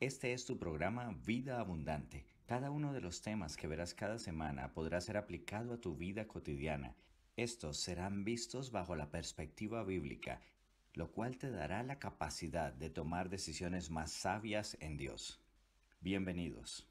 Este es tu programa Vida Abundante. Cada uno de los temas que verás cada semana podrá ser aplicado a tu vida cotidiana. Estos serán vistos bajo la perspectiva bíblica, lo cual te dará la capacidad de tomar decisiones más sabias en Dios. Bienvenidos.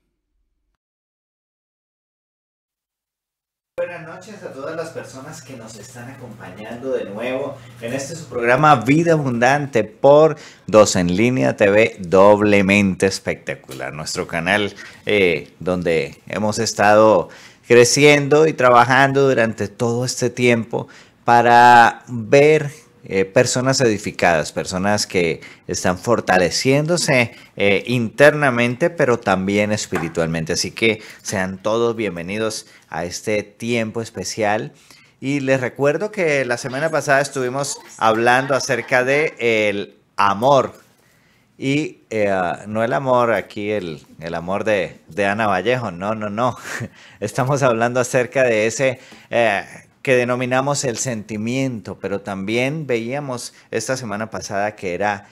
Buenas noches a todas las personas que nos están acompañando de nuevo en este su programa Vida Abundante por Dos en Línea TV, doblemente espectacular. Nuestro canal eh, donde hemos estado creciendo y trabajando durante todo este tiempo para ver eh, personas edificadas, personas que están fortaleciéndose eh, internamente, pero también espiritualmente. Así que sean todos bienvenidos a este tiempo especial. Y les recuerdo que la semana pasada estuvimos hablando acerca de el amor. Y eh, no el amor aquí, el, el amor de, de, Ana Vallejo, no, no, no. Estamos hablando acerca de ese que denominamos el sentimiento, pero también veíamos esta semana pasada que era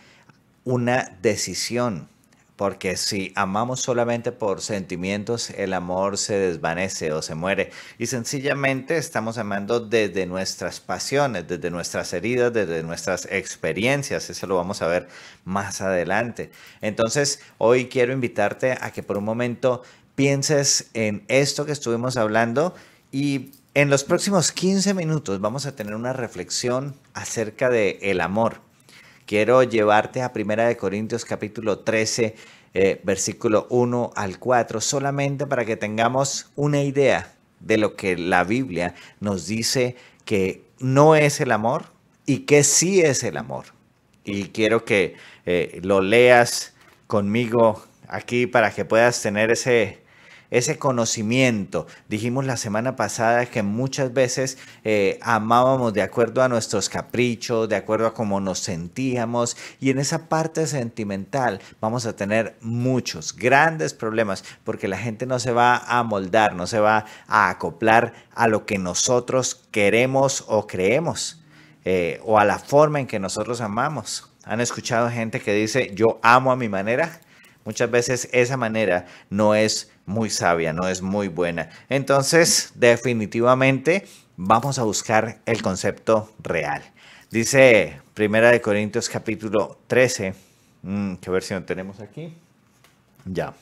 una decisión, porque si amamos solamente por sentimientos, el amor se desvanece o se muere. Y sencillamente estamos amando desde nuestras pasiones, desde nuestras heridas, desde nuestras experiencias. Eso lo vamos a ver más adelante. Entonces, hoy quiero invitarte a que por un momento pienses en esto que estuvimos hablando y en los próximos 15 minutos vamos a tener una reflexión acerca de el amor. Quiero llevarte a Primera de Corintios capítulo 13, eh, versículo 1 al 4, solamente para que tengamos una idea de lo que la Biblia nos dice que no es el amor y que sí es el amor. Y quiero que eh, lo leas conmigo aquí para que puedas tener ese, ese conocimiento. Dijimos la semana pasada que muchas veces eh, amábamos de acuerdo a nuestros caprichos, de acuerdo a cómo nos sentíamos y en esa parte sentimental vamos a tener muchos grandes problemas porque la gente no se va a moldar, no se va a acoplar a lo que nosotros queremos o creemos. Eh, o a la forma en que nosotros amamos. Han escuchado gente que dice, yo amo a mi manera. Muchas veces esa manera no es muy sabia, no es muy buena. Entonces, definitivamente vamos a buscar el concepto real. Dice Primera de Corintios capítulo 13. ¿Qué versión tenemos aquí? Ya.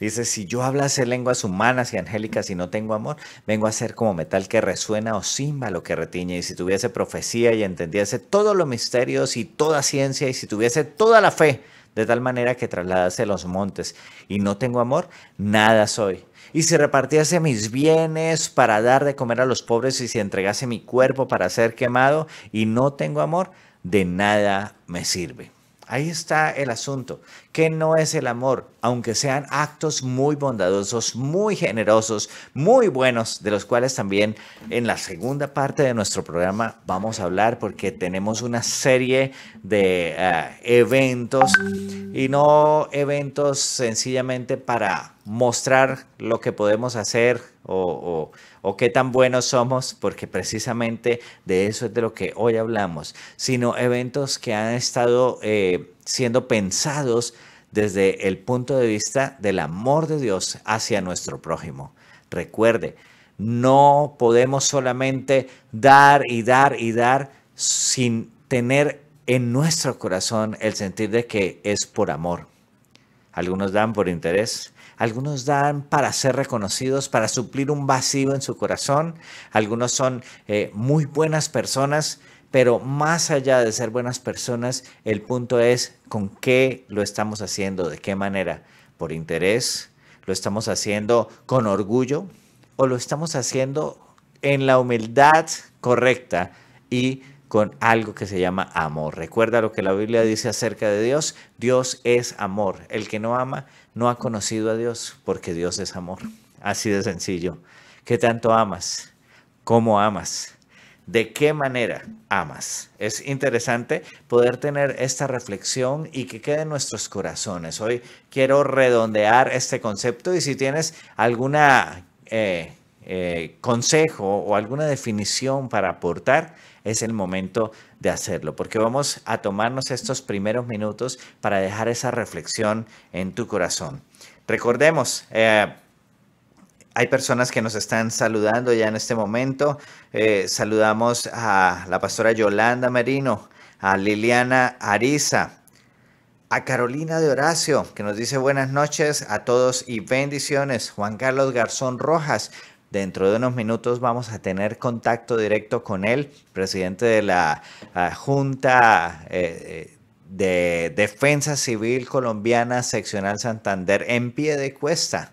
Dice, si yo hablase lenguas humanas y angélicas y no tengo amor, vengo a ser como metal que resuena o címbalo que retiñe. Y si tuviese profecía y entendiese todos los misterios y toda ciencia y si tuviese toda la fe, de tal manera que trasladase los montes. Y no tengo amor, nada soy. Y si repartiese mis bienes para dar de comer a los pobres y si entregase mi cuerpo para ser quemado y no tengo amor, de nada me sirve. Ahí está el asunto que no es el amor? Aunque sean actos muy bondadosos, muy generosos, muy buenos, de los cuales también en la segunda parte de nuestro programa vamos a hablar porque tenemos una serie de eh, eventos y no eventos sencillamente para mostrar lo que podemos hacer o, qué tan buenos somos, porque precisamente de eso es de lo que hoy hablamos, sino eventos que han estado... Eh, siendo pensados desde el punto de vista del amor de Dios hacia nuestro prójimo. Recuerde, no podemos solamente dar y dar y dar sin tener en nuestro corazón el sentir de que es por amor. Algunos dan por interés, algunos dan para ser reconocidos, para suplir un vacío en su corazón, algunos son eh, muy buenas personas, pero más allá de ser buenas personas, el punto es con qué lo estamos haciendo, de qué manera, por interés, lo estamos haciendo con orgullo o lo estamos haciendo en la humildad correcta y con algo que se llama amor. Recuerda lo que la Biblia dice acerca de Dios. Dios es amor. El que no ama no ha conocido a Dios porque Dios es amor. Así de sencillo. ¿Qué tanto amas? ¿Cómo amas? de qué manera amas. Es interesante poder tener esta reflexión y que quede en nuestros corazones. Hoy quiero redondear este concepto y si tienes alguna... Eh, eh, consejo o alguna definición para aportar, es el momento de hacerlo, porque vamos a tomarnos estos primeros minutos para dejar esa reflexión en tu corazón. Recordemos, eh, hay personas que nos están saludando ya en este momento. Eh, saludamos a la pastora Yolanda Merino, a Liliana Ariza, a Carolina de Horacio, que nos dice buenas noches a todos y bendiciones. Juan Carlos Garzón Rojas, Dentro de unos minutos vamos a tener contacto directo con él, presidente de la ah, Junta eh, eh, de Defensa Civil Colombiana Seccional Santander en pie de cuesta.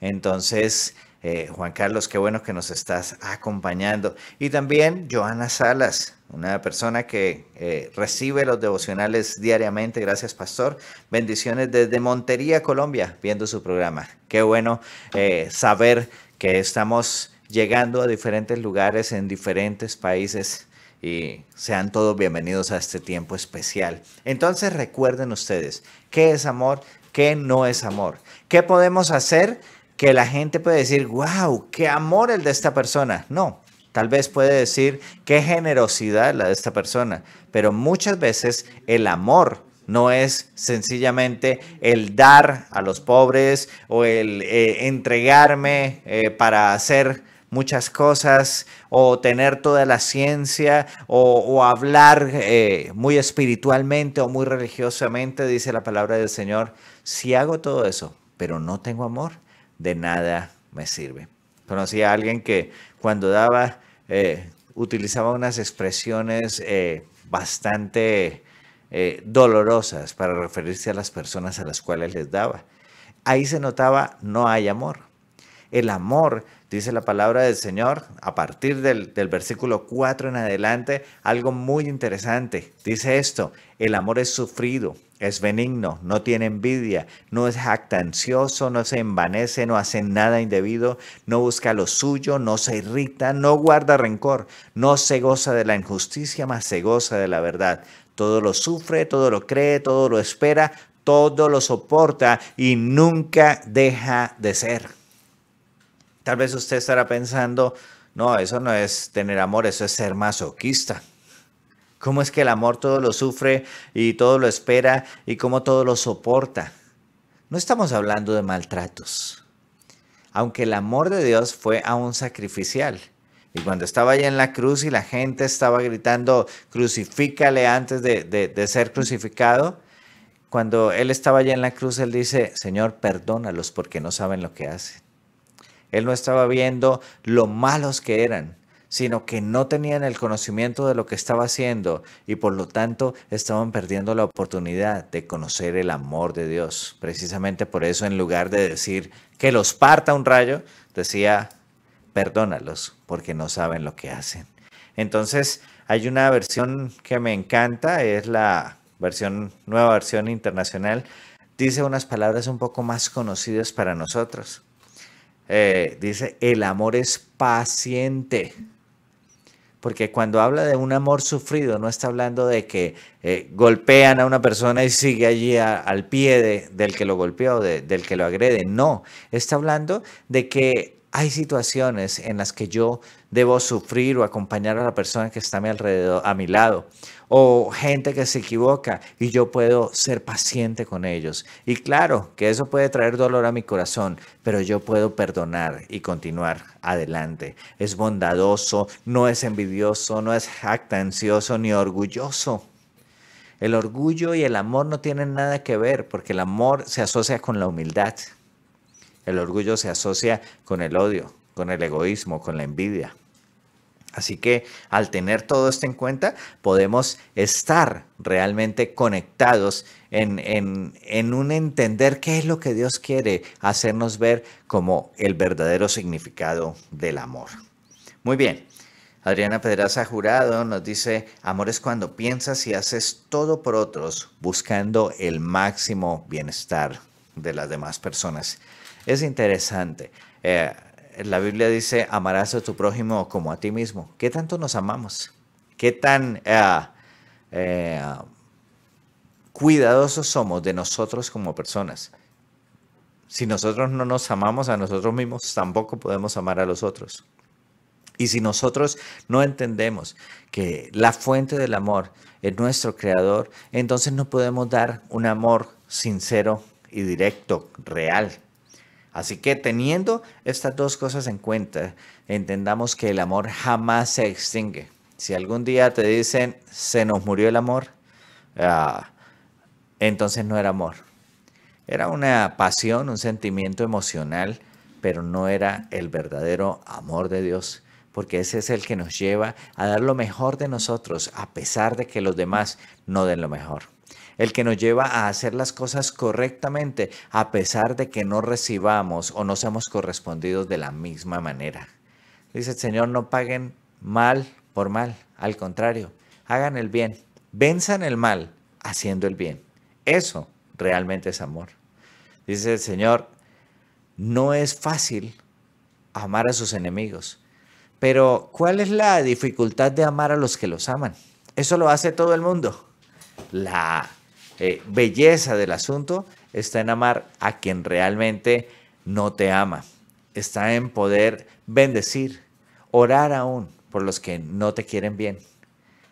Entonces, eh, Juan Carlos, qué bueno que nos estás acompañando. Y también Joana Salas, una persona que eh, recibe los devocionales diariamente. Gracias, Pastor. Bendiciones desde Montería, Colombia, viendo su programa. Qué bueno eh, saber que estamos llegando a diferentes lugares, en diferentes países. Y sean todos bienvenidos a este tiempo especial. Entonces recuerden ustedes, ¿qué es amor? ¿Qué no es amor? ¿Qué podemos hacer? que la gente puede decir, wow, qué amor el de esta persona. No, tal vez puede decir, qué generosidad la de esta persona. Pero muchas veces el amor no es sencillamente el dar a los pobres o el eh, entregarme eh, para hacer muchas cosas o tener toda la ciencia o, hablar eh, muy espiritualmente o muy religiosamente, dice la palabra del Señor. Si hago todo eso, pero no tengo amor, de nada me sirve. Conocí a alguien que cuando daba, eh, utilizaba unas expresiones eh, bastante eh, dolorosas para referirse a las personas a las cuales les daba. Ahí se notaba no hay amor. El amor Dice la palabra del Señor a partir del, versículo 4 en adelante algo muy interesante. Dice esto, el amor es sufrido, es benigno, no tiene envidia, no es jactancioso, no se envanece, no hace nada indebido, no busca lo suyo, no se irrita, no guarda rencor, no se goza de la injusticia, mas se goza de la verdad. Todo lo sufre, todo lo cree, todo lo espera, todo lo soporta y nunca deja de ser. Tal vez usted estará pensando, no, eso no es tener amor, eso es ser masoquista. ¿Cómo es que el amor todo lo sufre y todo lo espera y cómo todo lo soporta? No estamos hablando de maltratos. Aunque el amor de Dios fue aún sacrificial. Y cuando estaba allá en la cruz y la gente estaba gritando, crucifícale antes de, de ser crucificado, cuando él estaba allá en la cruz, él dice, Señor, perdónalos porque no saben lo que hacen. Él no estaba viendo lo malos que eran, sino que no tenían el conocimiento de lo que estaba haciendo y por lo tanto estaban perdiendo la oportunidad de conocer el amor de Dios. Precisamente por eso en lugar de decir que los parta un rayo, decía, perdónalos porque no saben lo que hacen. Entonces hay una versión que me encanta, es la nueva versión internacional, dice unas palabras un poco más conocidas para nosotros. Eh, dice, el amor es paciente. Porque cuando habla de un amor sufrido, no está hablando de que eh, golpean a una persona y sigue allí al pie del que lo golpeó, o del que lo agrede. No, está hablando de que hay situaciones en las que yo debo sufrir o acompañar a la persona que está a mi alrededor, a mi lado o gente que se equivoca y yo puedo ser paciente con ellos. Y claro que eso puede traer dolor a mi corazón, pero yo puedo perdonar y continuar adelante. Es bondadoso, no es envidioso, no es jactancioso ni orgulloso. El orgullo y el amor no tienen nada que ver porque el amor se asocia con la humildad. El orgullo se asocia con el odio, con el egoísmo, con la envidia. Así que al tener todo esto en cuenta, podemos estar realmente conectados en, un entender qué es lo que Dios quiere hacernos ver como el verdadero significado del amor. Muy bien. Adriana Pedraza Jurado nos dice, amor es cuando piensas y haces todo por otros, buscando el máximo bienestar de las demás personas. Es interesante. Eh, la Biblia dice, amarás a tu prójimo como a ti mismo. ¿Qué tanto nos amamos? ¿Qué tan eh, eh, cuidadosos somos de nosotros como personas? Si nosotros no nos amamos a nosotros mismos, tampoco podemos amar a los otros. Y si nosotros no entendemos que la fuente del amor es nuestro creador, entonces no podemos dar un amor sincero y directo, real, Así que teniendo estas dos cosas en cuenta, entendamos que el amor jamás se extingue. Si algún día te dicen, se nos murió el amor, ah, entonces no era amor. Era una pasión, un sentimiento emocional, pero no era el verdadero amor de Dios, porque ese es el que nos lleva a dar lo mejor de nosotros, a pesar de que los demás no den lo mejor el que nos lleva a hacer las cosas correctamente a pesar de que no recibamos o no seamos correspondidos de la misma manera. Dice el Señor, no paguen mal por mal, al contrario, hagan el bien, venzan el mal haciendo el bien. Eso realmente es amor. Dice el Señor, no es fácil amar a sus enemigos, pero ¿cuál es la dificultad de amar a los que los aman? Eso lo hace todo el mundo. La eh, belleza del asunto está en amar a quien realmente no te ama. Está en poder bendecir, orar aún por los que no te quieren bien.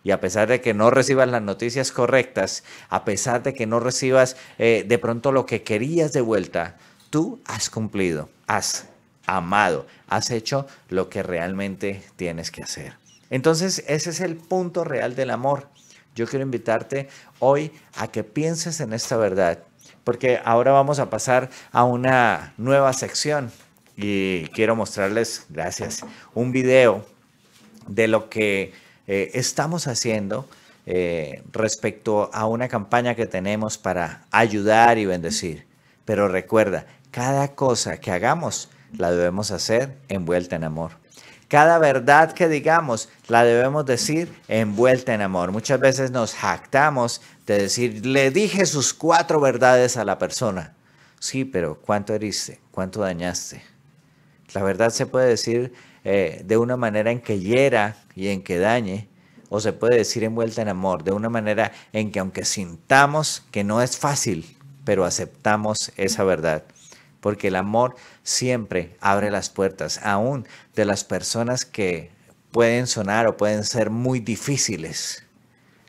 Y a pesar de que no recibas las noticias correctas, a pesar de que no recibas eh, de pronto lo que querías de vuelta, tú has cumplido, has amado, has hecho lo que realmente tienes que hacer. Entonces ese es el punto real del amor. Yo quiero invitarte hoy a que pienses en esta verdad, porque ahora vamos a pasar a una nueva sección y quiero mostrarles, gracias, un video de lo que eh, estamos haciendo eh, respecto a una campaña que tenemos para ayudar y bendecir. Pero recuerda, cada cosa que hagamos la debemos hacer envuelta en amor. Cada verdad que digamos la debemos decir envuelta en amor. Muchas veces nos jactamos de decir, le dije sus cuatro verdades a la persona. Sí, pero ¿cuánto heriste? ¿Cuánto dañaste? La verdad se puede decir eh, de una manera en que hiera y en que dañe, o se puede decir envuelta en amor, de una manera en que aunque sintamos que no es fácil, pero aceptamos esa verdad. Porque el amor siempre abre las puertas, aún de las personas que pueden sonar o pueden ser muy difíciles.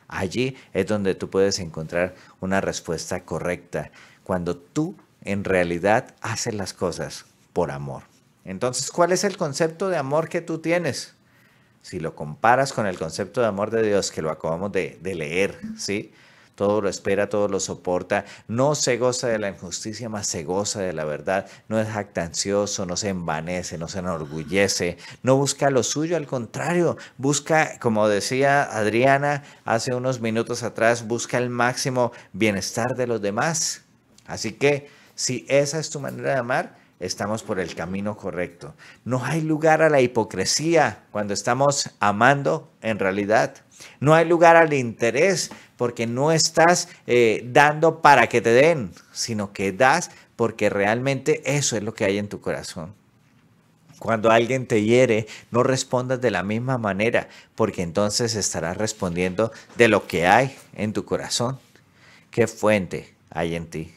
Allí es donde tú puedes encontrar una respuesta correcta, cuando tú en realidad haces las cosas por amor. Entonces, ¿cuál es el concepto de amor que tú tienes? Si lo comparas con el concepto de amor de Dios que lo acabamos de, de leer, ¿sí? todo lo espera, todo lo soporta, no se goza de la injusticia, más se goza de la verdad, no es jactancioso, no se envanece, no se enorgullece, no busca lo suyo, al contrario, busca, como decía Adriana hace unos minutos atrás, busca el máximo bienestar de los demás. Así que si esa es tu manera de amar, estamos por el camino correcto. No hay lugar a la hipocresía cuando estamos amando en realidad. No hay lugar al interés porque no estás eh, dando para que te den, sino que das porque realmente eso es lo que hay en tu corazón. Cuando alguien te hiere, no respondas de la misma manera, porque entonces estarás respondiendo de lo que hay en tu corazón. ¿Qué fuente hay en ti?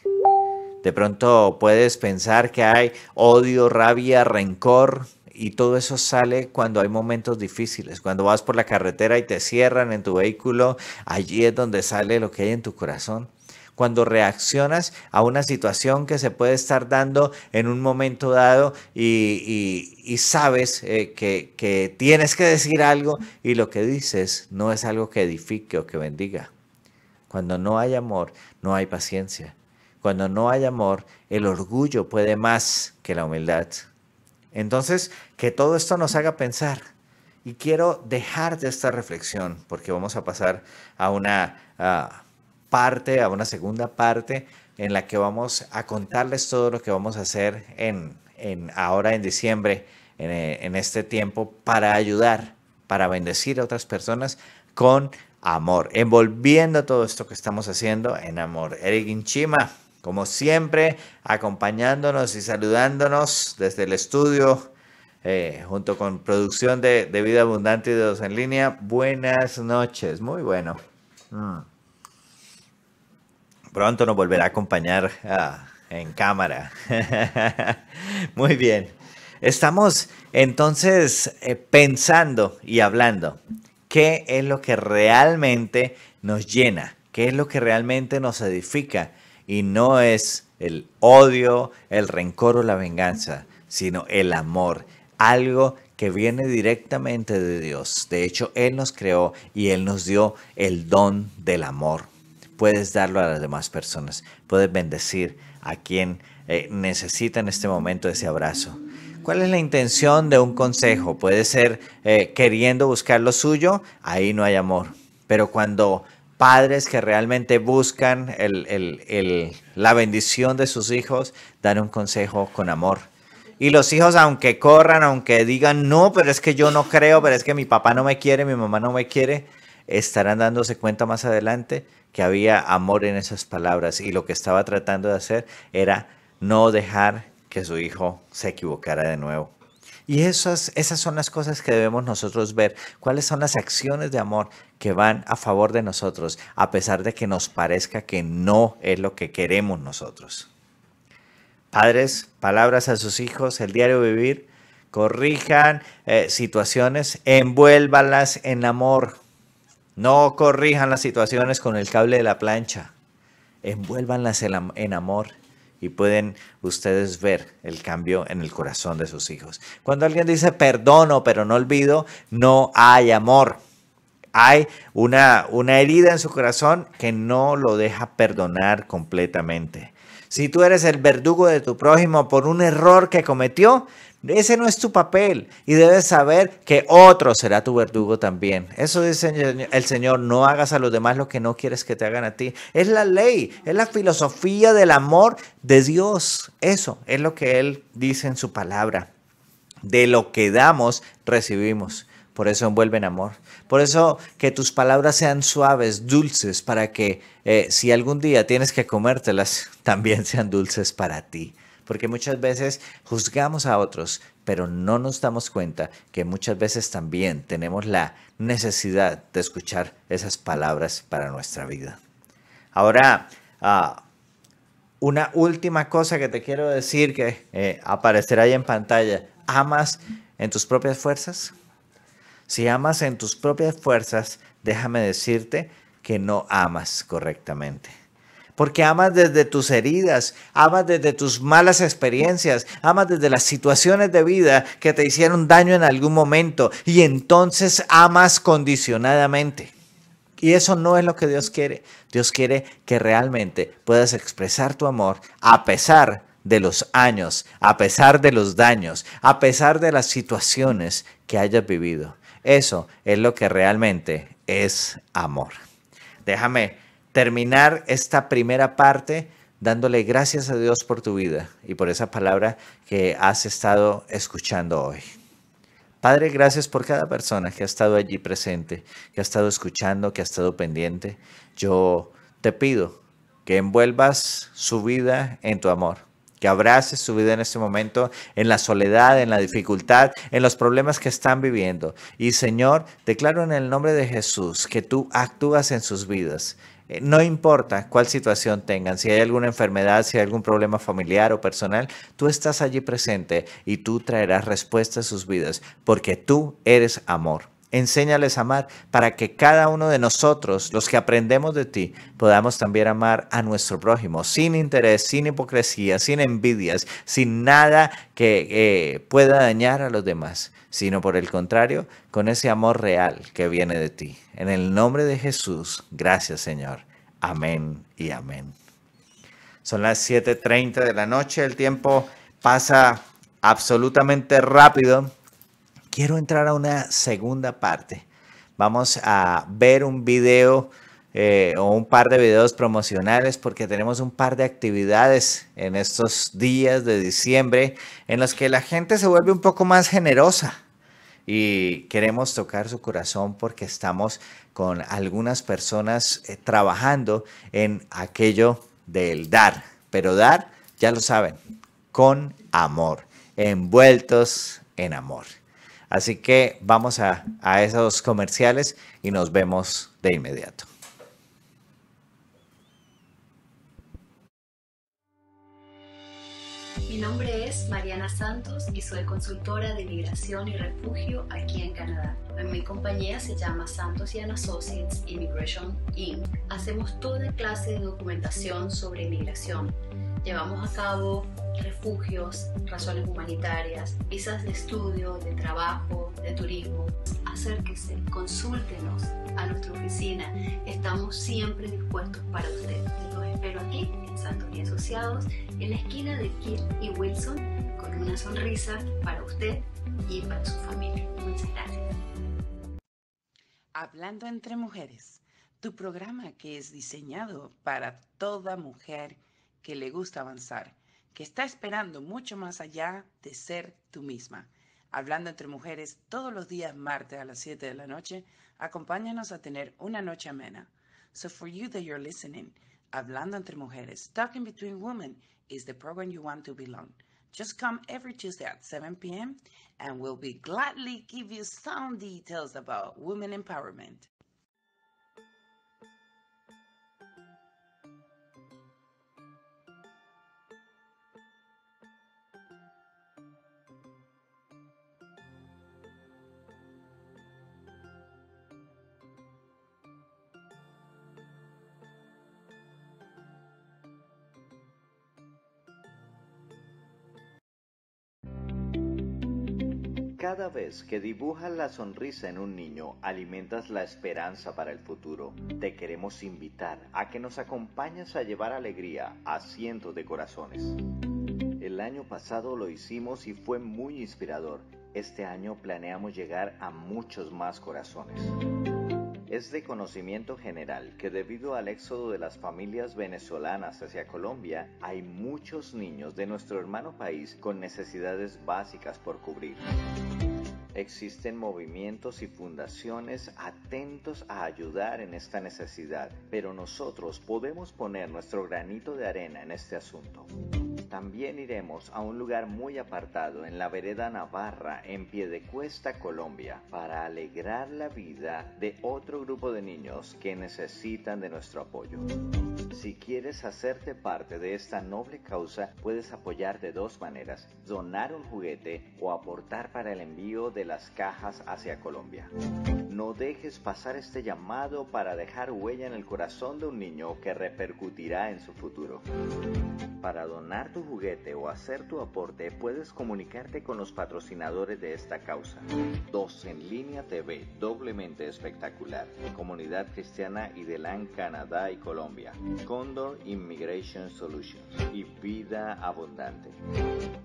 De pronto puedes pensar que hay odio, rabia, rencor, y todo eso sale cuando hay momentos difíciles, cuando vas por la carretera y te cierran en tu vehículo, allí es donde sale lo que hay en tu corazón. Cuando reaccionas a una situación que se puede estar dando en un momento dado y, sabes eh, que, que tienes que decir algo y lo que dices no es algo que edifique o que bendiga. Cuando no hay amor, no hay paciencia. Cuando no hay amor, el orgullo puede más que la humildad. Entonces, que todo esto nos haga pensar. Y quiero dejar de esta reflexión porque vamos a pasar a una parte, a una segunda parte en la que vamos a contarles todo lo que vamos a hacer en, en ahora en diciembre, en, eh, en este tiempo, para ayudar, para bendecir a otras personas con amor, envolviendo todo esto que estamos haciendo en amor. Eric Inchima como siempre, acompañándonos y saludándonos desde el estudio, eh, junto con producción de, Vida Abundante y de Dos en Línea. Buenas noches, muy bueno. Mm. Pronto nos volverá a acompañar ah, en cámara. muy bien. Estamos entonces eh, pensando y hablando qué es lo que realmente nos llena, qué es lo que realmente nos edifica, y no es el odio, el rencor o la venganza, sino el amor, algo que viene directamente de Dios. De hecho, Él nos creó y Él nos dio el don del amor. Puedes darlo a las demás personas, puedes bendecir a quien eh, necesita en este momento ese abrazo. ¿Cuál es la intención de un consejo? Puede ser eh, queriendo buscar lo suyo, ahí no hay amor. Pero cuando padres que realmente buscan la bendición de sus hijos, dan un consejo con amor. Y los hijos, aunque corran, aunque digan, no, pero es que yo no creo, pero es que mi papá no me quiere, mi mamá no me quiere, estarán dándose cuenta más adelante que había amor en esas palabras y lo que estaba tratando de hacer era no dejar que su hijo se equivocara de nuevo. Y esas, esas son las cosas que debemos nosotros ver. ¿Cuáles son las acciones de amor que van a favor de nosotros, a pesar de que nos parezca que no es lo que queremos nosotros? Padres, palabras a sus hijos, el diario vivir, corrijan eh, situaciones, envuélvalas en amor. No corrijan las situaciones con el cable de la plancha. Envuélvanlas en amor y pueden ustedes ver el cambio en el corazón de sus hijos. Cuando alguien dice perdono pero no olvido, no hay amor. Hay una, una herida en su corazón que no lo deja perdonar completamente. Si tú eres el verdugo de tu prójimo por un error que cometió, ese no es tu papel y debes saber que otro será tu verdugo también. Eso dice el Señor, no hagas a los demás lo que no quieres que te hagan a ti. Es la ley, es la filosofía del amor de Dios. Eso es lo que Él dice en su palabra. De lo que damos, recibimos. Por eso envuelven amor. Por eso que tus palabras sean suaves, dulces, para que eh, si algún día tienes que comértelas, también sean dulces para ti porque muchas veces juzgamos a otros, pero no nos damos cuenta que muchas veces también tenemos la necesidad de escuchar esas palabras para nuestra vida. Ahora, ah, una última cosa que te quiero decir que eh, aparecerá ahí en pantalla. ¿Amas en tus propias fuerzas? Si amas en tus propias fuerzas, déjame decirte que no amas correctamente porque amas desde tus heridas, amas desde tus malas experiencias, amas desde las situaciones de vida que te hicieron daño en algún momento y entonces amas condicionadamente. Y eso no es lo que Dios quiere. Dios quiere que realmente puedas expresar tu amor a pesar de los años, a pesar de los daños, a pesar de las situaciones que hayas vivido. Eso es lo que realmente es amor. Déjame terminar esta primera parte dándole gracias a Dios por tu vida y por esa palabra que has estado escuchando hoy. Padre, gracias por cada persona que ha estado allí presente, que ha estado escuchando, que ha estado pendiente. Yo te pido que envuelvas su vida en tu amor, que abraces su vida en este momento, en la soledad, en la dificultad, en los problemas que están viviendo. Y Señor, declaro en el nombre de Jesús que tú actúas en sus vidas, eh, no importa cuál situación tengan, si hay alguna enfermedad, si hay algún problema familiar o personal, tú estás allí presente y tú traerás respuesta a sus vidas, porque tú eres amor. Enséñales a amar para que cada uno de nosotros, los que aprendemos de ti, podamos también amar a nuestro prójimo, sin interés, sin hipocresía, sin envidias, sin nada que eh, pueda dañar a los demás, sino por el contrario, con ese amor real que viene de ti. En el nombre de Jesús, gracias Señor. Amén y amén. Son las 7.30 de la noche, el tiempo pasa absolutamente rápido quiero entrar a una segunda parte. Vamos a ver un video eh, o un par de videos promocionales porque tenemos un par de actividades en estos días de diciembre en los que la gente se vuelve un poco más generosa y queremos tocar su corazón porque estamos con algunas personas eh, trabajando en aquello del dar, pero dar, ya lo saben, con amor, envueltos en amor. Así que vamos a, esos comerciales y nos vemos de inmediato. Mi nombre es Mariana Santos y soy consultora de migración y refugio aquí en Canadá. Mi compañía se llama Santos y Associates Immigration Inc. Hacemos toda clase de documentación sobre inmigración llevamos a cabo refugios, razones humanitarias, visas de estudio, de trabajo, de turismo. Acérquese, consúltenos a nuestra oficina. Estamos siempre dispuestos para usted. Los espero aquí en Santos y Asociados, en la esquina de Kiel y Wilson, con una sonrisa para usted y para su familia. Muchas gracias. Hablando entre mujeres, tu programa que es diseñado para toda mujer que le gusta avanzar, que está esperando mucho más allá de ser tú misma. Hablando entre mujeres todos los días martes a las 7 de la noche, acompáñanos a tener una noche amena. So for you that you're listening, Hablando entre mujeres, Talking Between Women is the program you want to belong. Just come every Tuesday at 7 p.m. and we'll be gladly give you some details about women empowerment. Cada vez que dibujas la sonrisa en un niño, alimentas la esperanza para el futuro. Te queremos invitar a que nos acompañes a llevar alegría a cientos de corazones. El año pasado lo hicimos y fue muy inspirador. Este año planeamos llegar a muchos más corazones. Es de conocimiento general que debido al éxodo de las familias venezolanas hacia Colombia, hay muchos niños de nuestro hermano país con necesidades básicas por cubrir. Existen movimientos y fundaciones atentos a ayudar en esta necesidad, pero nosotros podemos poner nuestro granito de arena en este asunto también iremos a un lugar muy apartado en la vereda Navarra en Piedecuesta, Colombia, para alegrar la vida de otro grupo de niños que necesitan de nuestro apoyo. Si quieres hacerte parte de esta noble causa, puedes apoyar de dos maneras, donar un juguete o aportar para el envío de las cajas hacia Colombia. No dejes pasar este llamado para dejar huella en el corazón de un niño que repercutirá en su futuro. Para donar tu juguete o hacer tu aporte puedes comunicarte con los patrocinadores de esta causa. Dos en línea TV, doblemente espectacular. Comunidad Cristiana Idelán, Canadá y Colombia. Condor Immigration Solutions y Vida Abundante.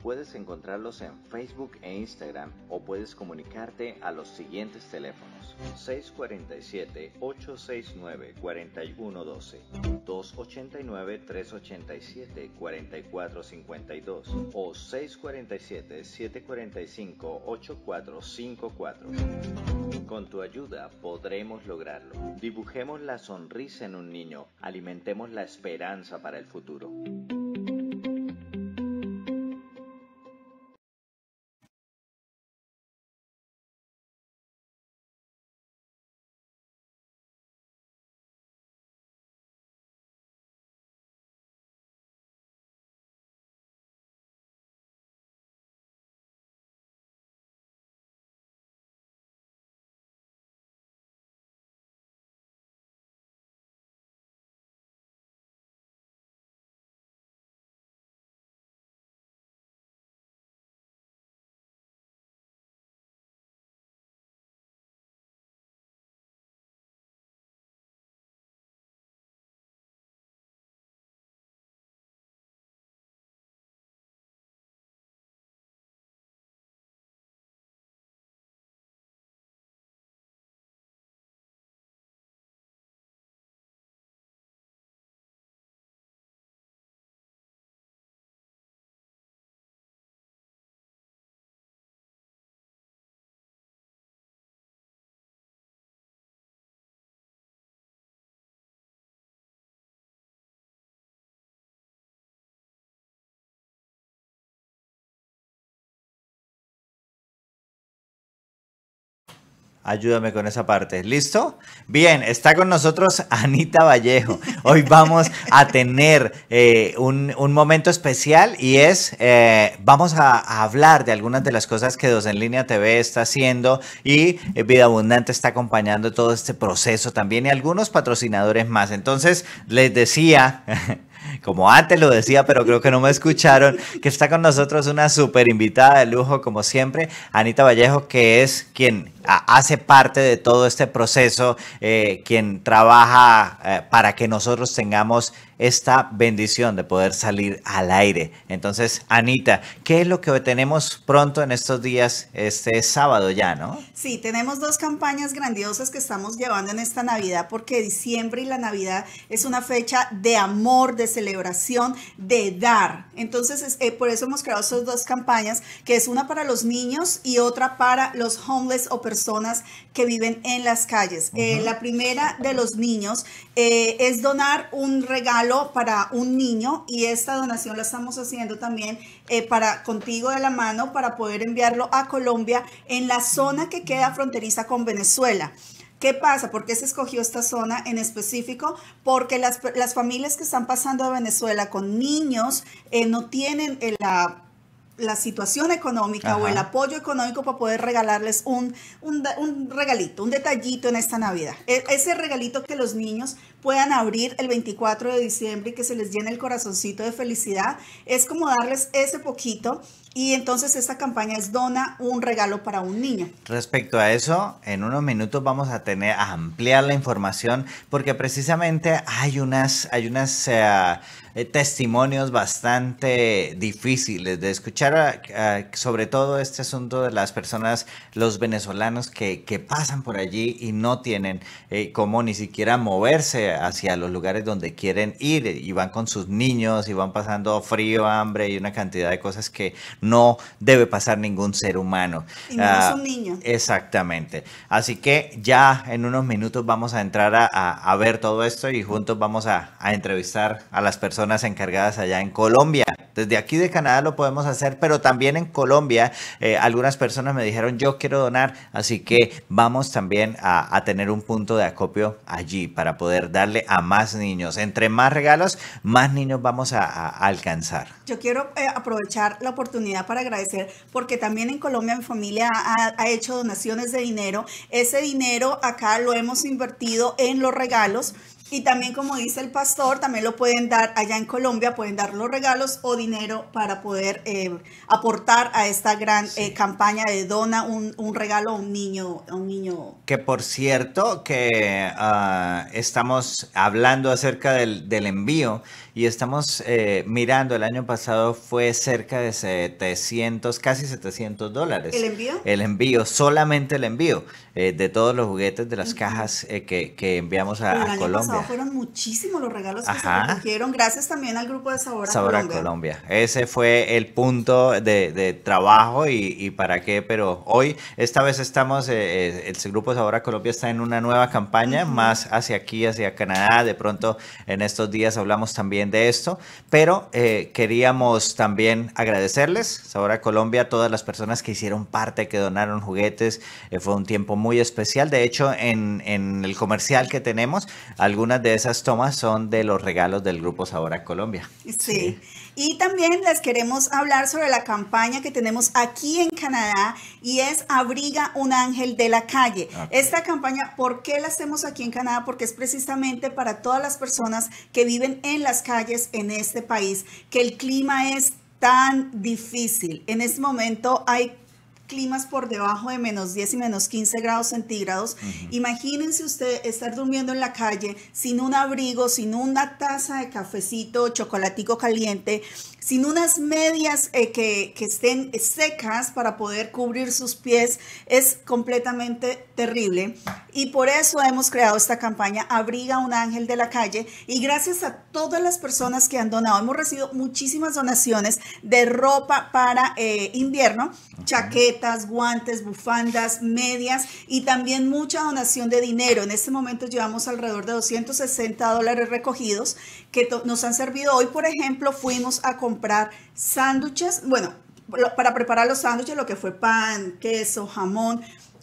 Puedes encontrarlos en Facebook e Instagram o puedes comunicarte a los siguientes teléfonos. 647-869-4112, 289-387-4452 o 647-745-8454. Con tu ayuda podremos lograrlo. Dibujemos la sonrisa en un niño, alimentemos la esperanza para el futuro. Ayúdame con esa parte. ¿Listo? Bien, está con nosotros Anita Vallejo. Hoy vamos a tener eh, un, momento especial y es, eh, vamos a, hablar de algunas de las cosas que Dos en Línea TV está haciendo y eh, Vida Abundante está acompañando todo este proceso también y algunos patrocinadores más. Entonces, les decía... como antes lo decía, pero creo que no me escucharon, que está con nosotros una super invitada de lujo, como siempre, Anita Vallejo, que es quien hace parte de todo este proceso, eh, quien trabaja eh, para que nosotros tengamos esta bendición de poder salir al aire. Entonces, Anita, ¿qué es lo que tenemos pronto en estos días, este sábado ya, no? Sí, tenemos dos campañas grandiosas que estamos llevando en esta Navidad, porque diciembre y la Navidad es una fecha de amor, de celebración, de dar. Entonces, eh, por eso hemos creado estas dos campañas, que es una para los niños y otra para los homeless o personas personas que viven en las calles. Eh, la primera de los niños eh, es donar un regalo para un niño y esta donación la estamos haciendo también eh, para contigo de la mano para poder enviarlo a Colombia en la zona que queda fronteriza con Venezuela. ¿Qué pasa? ¿Por qué se escogió esta zona en específico? Porque las, familias que están pasando a Venezuela con niños no tienen la la situación económica o el apoyo económico para poder regalarles un, regalito, un detallito en esta Navidad. E, ese regalito que los niños puedan abrir el 24 de diciembre y que se les llene el corazoncito de felicidad. Es como darles ese poquito y entonces esta campaña es dona un regalo para un niño. Respecto a eso, en unos minutos vamos a tener a ampliar la información porque precisamente hay unas hay unas eh, eh, testimonios bastante difíciles de escuchar, eh, sobre todo este asunto de las personas, los venezolanos que, pasan por allí y no tienen como ni siquiera moverse hacia los lugares donde quieren ir y van con sus niños y van pasando frío, hambre y una cantidad de cosas que no debe pasar ningún ser humano. Y ah, un niño. Exactamente. Así que ya en unos minutos vamos a entrar a, ver todo esto y juntos vamos a entrevistar a las personas encargadas allá en Colombia. Desde aquí de Canadá lo podemos hacer, pero también en Colombia eh, algunas personas me dijeron yo quiero donar, así que vamos también a, tener un punto de acopio allí para poder darle a más niños. Entre más regalos, más niños vamos a, alcanzar. Yo quiero eh, aprovechar la oportunidad para agradecer porque también en Colombia mi familia ha hecho donaciones de dinero. Ese dinero acá lo hemos invertido en los regalos. Y también, como dice el pastor, también lo pueden dar allá en Colombia, pueden dar los regalos o dinero para poder eh, aportar a esta gran eh, campaña de dona un, regalo a un niño, a un niño. Que por cierto, que ah, estamos hablando acerca del, del envío y estamos eh, mirando, el año pasado fue cerca de 700, casi 700 dólares. ¿El envío? El envío, solamente el envío eh, de todos los juguetes de las cajas eh, que, enviamos a, el año Colombia. fueron muchísimos los regalos que se recogieron, gracias también al grupo de Sabor a Sabor Colombia. A Colombia. Ese fue el punto de, trabajo y, para qué, pero hoy, esta vez estamos, el grupo Sabor a Colombia está en una nueva campaña, más hacia aquí, hacia Canadá, de pronto en estos días hablamos también de esto, pero eh, queríamos también agradecerles, Sabora Colombia, todas las personas que hicieron parte, que donaron juguetes, eh, fue un tiempo muy especial, de hecho en, el comercial que tenemos, algunas de esas tomas son de los regalos del grupo Sabora Colombia. sí. Y también les queremos hablar sobre la campaña que tenemos aquí en Canadá y es Abriga un ángel de la calle. Esta campaña, ¿por qué la hacemos aquí en Canadá? Porque es precisamente para todas las personas que viven en las calles en este país, que el clima es tan difícil. En este momento hay climas por debajo de menos 10 y menos 15 grados centígrados. Imagínense usted estar durmiendo en la calle sin un abrigo, sin una taza de cafecito, chocolatico caliente, sin unas medias eh, que, estén secas para poder cubrir sus pies, es completamente terrible. Y por eso hemos creado esta campaña Abriga un ángel de la calle. Y gracias a todas las personas que han donado, hemos recibido muchísimas donaciones de ropa para eh, invierno, chaquetas, guantes, bufandas, medias y también mucha donación de dinero. En este momento llevamos alrededor de 260 dólares recogidos que nos han servido. Hoy, por ejemplo, fuimos a comprar sándwiches, bueno, para preparar los sándwiches, lo que fue pan, queso, jamón,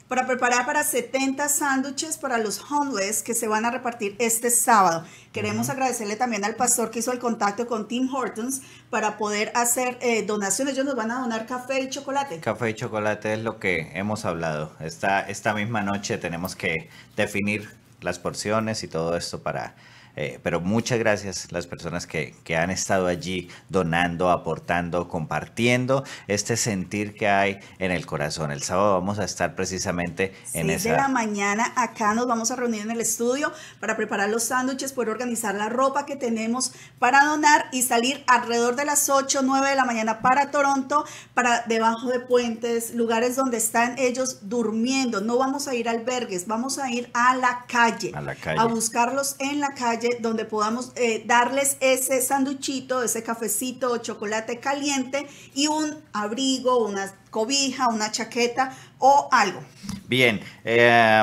para preparar para 70 sándwiches para los homeless que se van a repartir este sábado. Queremos agradecerle también al pastor que hizo el contacto con Tim Hortons para poder hacer eh, donaciones. Ellos nos van a donar café y chocolate. Café y chocolate es lo que hemos hablado. Esta, esta misma noche tenemos que definir las porciones y todo esto para eh, pero muchas gracias a las personas que, que, han estado allí donando, aportando, compartiendo este sentir que hay en el corazón. El sábado vamos a estar precisamente en Seis esa... de la mañana acá nos vamos a reunir en el estudio para preparar los sándwiches, poder organizar la ropa que tenemos para donar y salir alrededor de las 8, 9 de la mañana para Toronto, para debajo de puentes, lugares donde están ellos durmiendo. No vamos a ir a albergues, vamos a ir a, la calle. a buscarlos en la calle donde, podamos eh, darles ese sanduchito, ese cafecito o chocolate caliente y un abrigo, una cobija, una chaqueta o algo. Bien. Eh...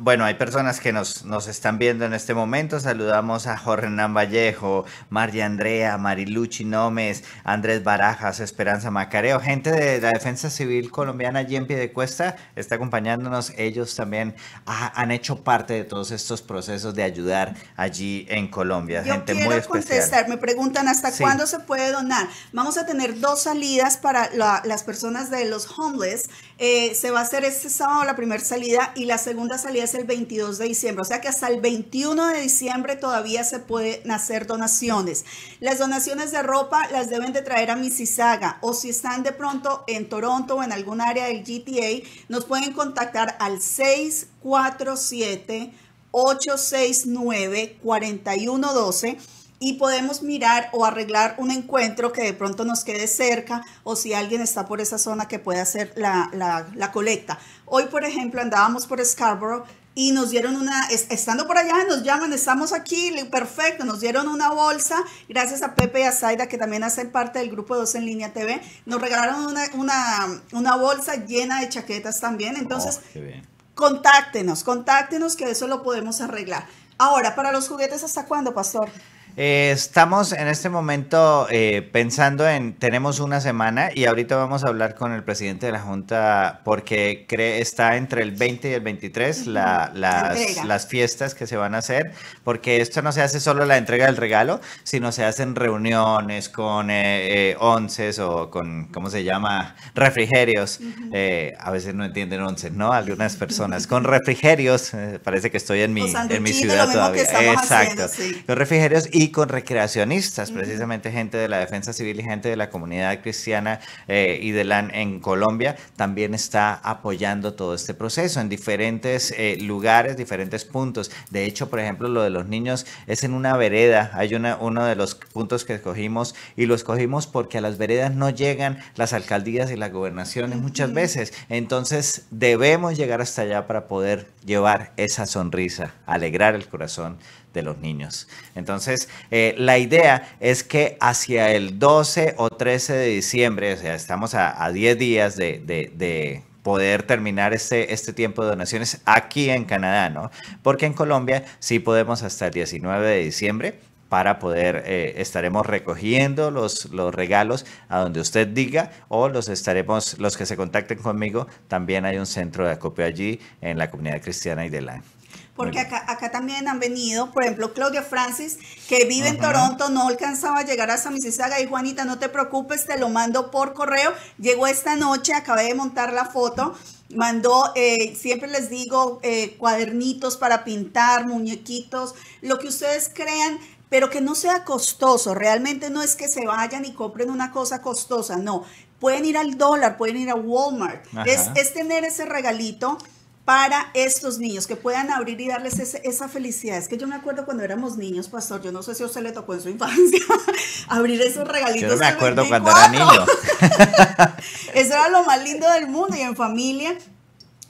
Bueno, hay personas que nos, nos, están viendo en este momento. Saludamos a Jorge Hernán Vallejo, María Andrea, Mariluchi Nómez, Andrés Barajas, Esperanza Macareo, gente de la Defensa Civil Colombiana allí en Piedecuesta está acompañándonos. Ellos también han hecho parte de todos estos procesos de ayudar allí en Colombia. gente muy especial. contestar, me preguntan hasta cuándo se puede donar. Vamos a tener dos salidas para las personas de los homeless. Eh, se va a hacer este sábado la primera salida y la segunda salida es el 22 de diciembre, o sea que hasta el 21 de diciembre todavía se pueden hacer donaciones. Las donaciones de ropa las deben de traer a Mississauga o si están de pronto en Toronto o en algún área del GTA, nos pueden contactar al 647 869 4112 y podemos mirar o arreglar un encuentro que de pronto nos quede cerca o si alguien está por esa zona que puede hacer la, la, colecta. Hoy, por ejemplo, andábamos por Scarborough y nos dieron una, estando por allá, nos llaman, estamos aquí, perfecto, nos dieron una bolsa, gracias a Pepe y a Zaida, que también hacen parte del grupo 2 en línea TV, nos regalaron una, bolsa llena de chaquetas también, entonces, oh, contáctenos, contáctenos que eso lo podemos arreglar. Ahora, para los juguetes, ¿hasta cuándo, Pastor? Eh, estamos en este momento eh, pensando en, tenemos una semana y ahorita vamos a hablar con el presidente de la Junta porque cree, está entre el 20 y el 23 las, fiestas que se van a hacer, porque esto no se hace solo la entrega del regalo, sino se hacen reuniones con eh, eh onces o con, ¿cómo se llama? Refrigerios. a veces no entienden onces, ¿no? Algunas personas con refrigerios, parece que estoy en mi, en mi ciudad todavía. Exacto, Los con refrigerios. Y y con recreacionistas, precisamente gente de la defensa civil y gente de la comunidad cristiana eh, y de la en Colombia, también está apoyando todo este proceso en diferentes eh, lugares, diferentes puntos. De hecho, por ejemplo, lo de los niños es en una vereda. Hay una, uno de los puntos que escogimos y lo escogimos porque a las veredas no llegan las alcaldías y las gobernaciones muchas veces. Entonces, debemos llegar hasta allá para poder llevar esa sonrisa, alegrar el corazón de los niños. Entonces, eh, la idea es que hacia el 12 o 13 de diciembre, o sea, estamos a, 10 días de, poder terminar este, este tiempo de donaciones aquí en Canadá, ¿no? Porque en Colombia sí podemos hasta el 19 de diciembre para poder, eh, estaremos recogiendo los, los regalos a donde usted diga o los estaremos, los que se contacten conmigo, también hay un centro de acopio allí en la comunidad cristiana y de la porque acá, también han venido, por ejemplo, Claudia Francis, que vive en Toronto, no alcanzaba a llegar hasta Mississauga y Juanita, no te preocupes, te lo mando por correo. Llegó esta noche, acabé de montar la foto mandó, eh, siempre les digo, eh, cuadernitos para pintar, muñequitos, lo que ustedes crean, pero que no sea costoso. Realmente no es que se vayan y compren una cosa costosa, no. Pueden ir al dólar, pueden ir a Walmart. Es, es tener ese regalito para estos niños, que puedan abrir y darles esa felicidad. Es que yo me acuerdo cuando éramos niños, pastor, yo no sé si a usted le tocó en su infancia abrir esos regalitos. Yo me acuerdo cuando era niño. Eso era lo más lindo del mundo y en familia.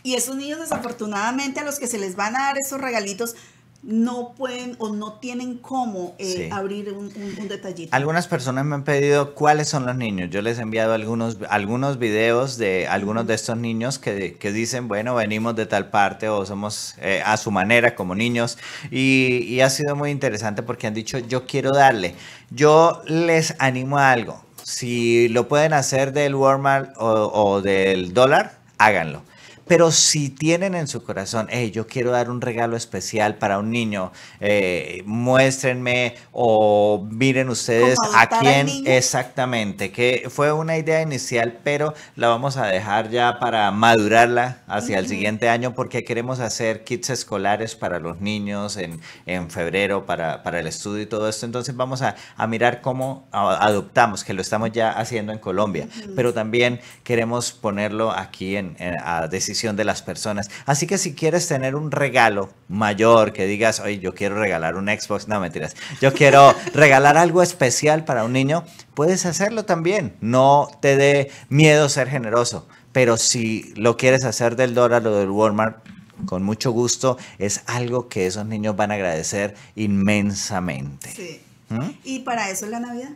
Y esos niños desafortunadamente a los que se les van a dar esos regalitos no pueden o no tienen cómo eh, abrir un, detallito. Algunas personas me han pedido cuáles son los niños. Yo les he enviado algunos, algunos videos de algunos de estos niños que, que dicen, bueno, venimos de tal parte o somos eh, a su manera como niños. Y, ha sido muy interesante porque han dicho, yo quiero darle. Yo les animo a algo. Si lo pueden hacer del Walmart o del dólar, háganlo pero si tienen en su corazón, hey, yo quiero dar un regalo especial para un niño, eh, muéstrenme o miren ustedes a quién exactamente, que fue una idea inicial, pero la vamos a dejar ya para madurarla hacia el siguiente año porque queremos hacer kits escolares para los niños en, febrero, para, el estudio y todo esto. Entonces vamos a, mirar cómo adoptamos, que lo estamos ya haciendo en Colombia, pero también queremos ponerlo aquí en a decisión de las personas. Así que si quieres tener un regalo mayor, que digas, oye, yo quiero regalar un Xbox, no mentiras, yo quiero regalar algo especial para un niño, puedes hacerlo también. No te dé miedo ser generoso, pero si lo quieres hacer del dólar o del Walmart, con mucho gusto, es algo que esos niños van a agradecer inmensamente. Sí. ¿Mm? Y para eso es la Navidad.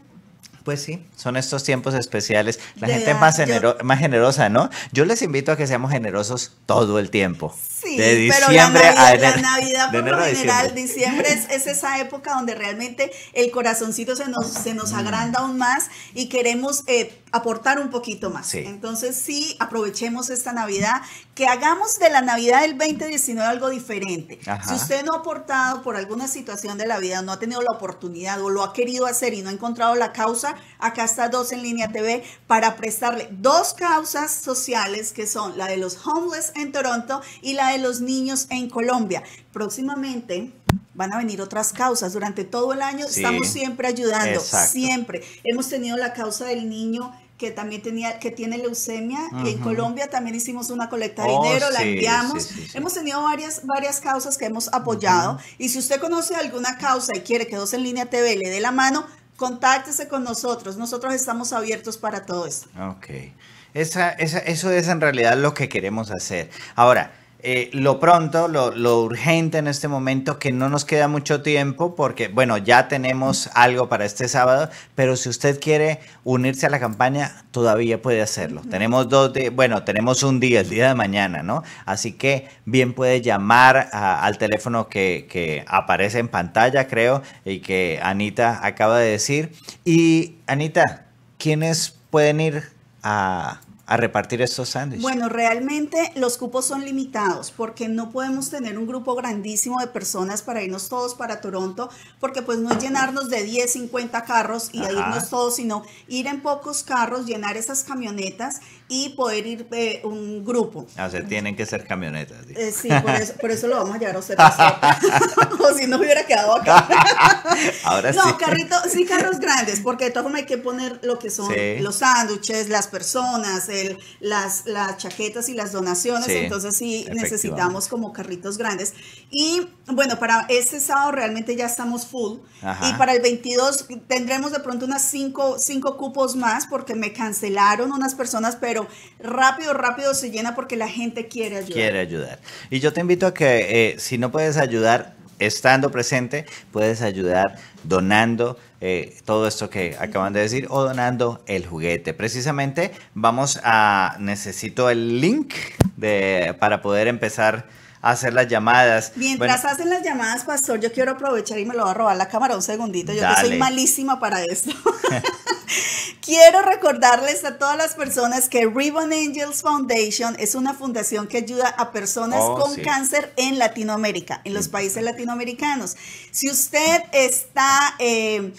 Pues sí, son estos tiempos especiales. La gente más, generosa, ¿no? Yo les invito a que seamos generosos todo el tiempo. Sí, de diciembre pero la Navidad, por lo general, diciembre, es, esa época donde realmente el corazoncito se nos, se nos mm. agranda aún más y queremos eh, aportar un poquito más. Entonces sí, aprovechemos esta Navidad que hagamos de la Navidad del 2019 algo diferente. Si usted no ha aportado por alguna situación de la vida, no ha tenido la oportunidad o lo ha querido hacer y no ha encontrado la causa, acá está Dos en Línea TV para prestarle dos causas sociales que son la de los homeless en Toronto y la de los niños en Colombia. Próximamente van a venir otras causas. Durante todo el año estamos siempre ayudando, siempre. Hemos tenido la causa del niño que también tenía, que tiene leucemia. y En Colombia también hicimos una colecta de oh, dinero, la hemos tenido varias, varias causas que hemos apoyado. Y si usted conoce alguna causa y quiere que Dos en Línea TV le dé la mano, contáctese con nosotros. Nosotros estamos abiertos para todo esto. Ok. Esa, eso es en realidad lo que queremos hacer. Ahora, eh, lo pronto, lo, urgente en este momento, que no nos queda mucho tiempo, porque bueno, ya tenemos algo para este sábado, pero si usted quiere unirse a la campaña, todavía puede hacerlo. Tenemos dos, de, bueno, tenemos un día, el día de mañana, ¿no? Así que bien puede llamar al teléfono que, que aparece en pantalla, creo, y que Anita acaba de decir. Y Anita, ¿quiénes pueden ir a a repartir estos sándwiches? Bueno, realmente los cupos son limitados porque no podemos tener un grupo grandísimo de personas para irnos todos para Toronto, porque pues no es llenarnos de 10, 50 carros y irnos todos, sino ir en pocos carros, llenar esas camionetas y poder ir de eh, un grupo. Ah, o sea, tienen que ser camionetas. Eh, sí, por, eso, por, eso, lo vamos a llevar a o si no hubiera quedado acá. Ahora no, carritos, sí, carros grandes, porque de todas formas hay que poner lo que son los sándwiches, las personas, el, las, las chaquetas y las donaciones. Entonces sí necesitamos como carritos grandes. Y bueno, para este sábado realmente ya estamos full. Y para el 22 tendremos de pronto unas cinco, cupos más porque me cancelaron unas personas, pero pero rápido, rápido se llena porque la gente quiere ayudar. Quiere ayudar. Y yo te invito a que eh, si no puedes ayudar estando presente, puedes ayudar donando eh, todo esto que acaban de decir o donando el juguete. Precisamente vamos a, necesito el link de, para poder empezar hacer las llamadas. Mientras hacen las llamadas, pastor, yo quiero aprovechar y me lo va a robar la cámara un segundito. Yo soy malísima para esto. quiero recordarles a todas las personas que Ribbon Angels Foundation es una fundación que ayuda a personas oh, con cáncer en Latinoamérica, en los países latinoamericanos. Si usted está... Eh,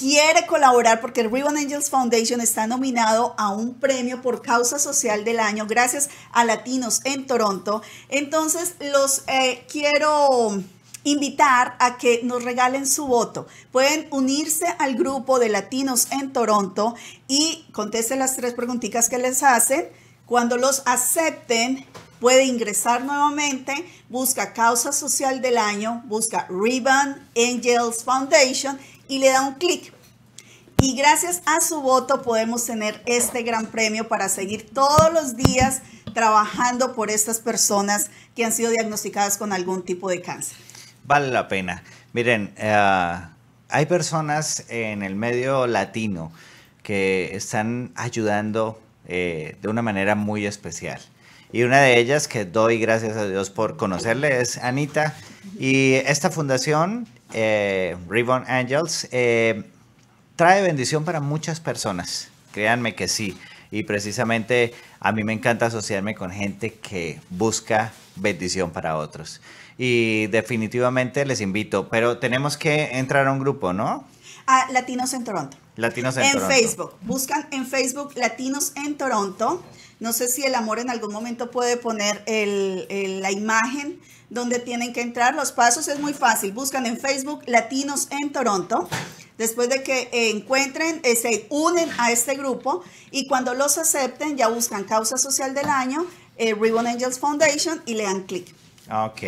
quiere colaborar porque el Ribbon Angels Foundation está nominado a un premio por causa social del año gracias a Latinos en Toronto. Entonces los eh, quiero invitar a que nos regalen su voto. Pueden unirse al grupo de Latinos en Toronto y contesten las tres preguntitas que les hacen. Cuando los acepten, puede ingresar nuevamente, busca Causa Social del Año, busca Ribbon Angels Foundation y le da un clic. Y gracias a su voto podemos tener este gran premio para seguir todos los días trabajando por estas personas que han sido diagnosticadas con algún tipo de cáncer. Vale la pena. Miren, eh, hay personas en el medio latino que están ayudando eh, de una manera muy especial. Y una de ellas que doy gracias a Dios por conocerle es Anita. Y esta fundación eh, Ribbon Angels, eh, trae bendición para muchas personas, créanme que sí. Y precisamente a mí me encanta asociarme con gente que busca bendición para otros. Y definitivamente les invito, pero tenemos que entrar a un grupo, ¿no? A Latinos en Toronto. Latinos en, en Facebook. Buscan en Facebook Latinos en Toronto. No sé si el amor en algún momento puede poner la imagen donde tienen que entrar. Los pasos es muy fácil. Buscan en Facebook Latinos en Toronto. Después de que eh, encuentren, eh, se unen a este grupo y cuando los acepten ya buscan Causa Social del Año, eh, Ribbon Angels Foundation y le dan clic. Ah, ok.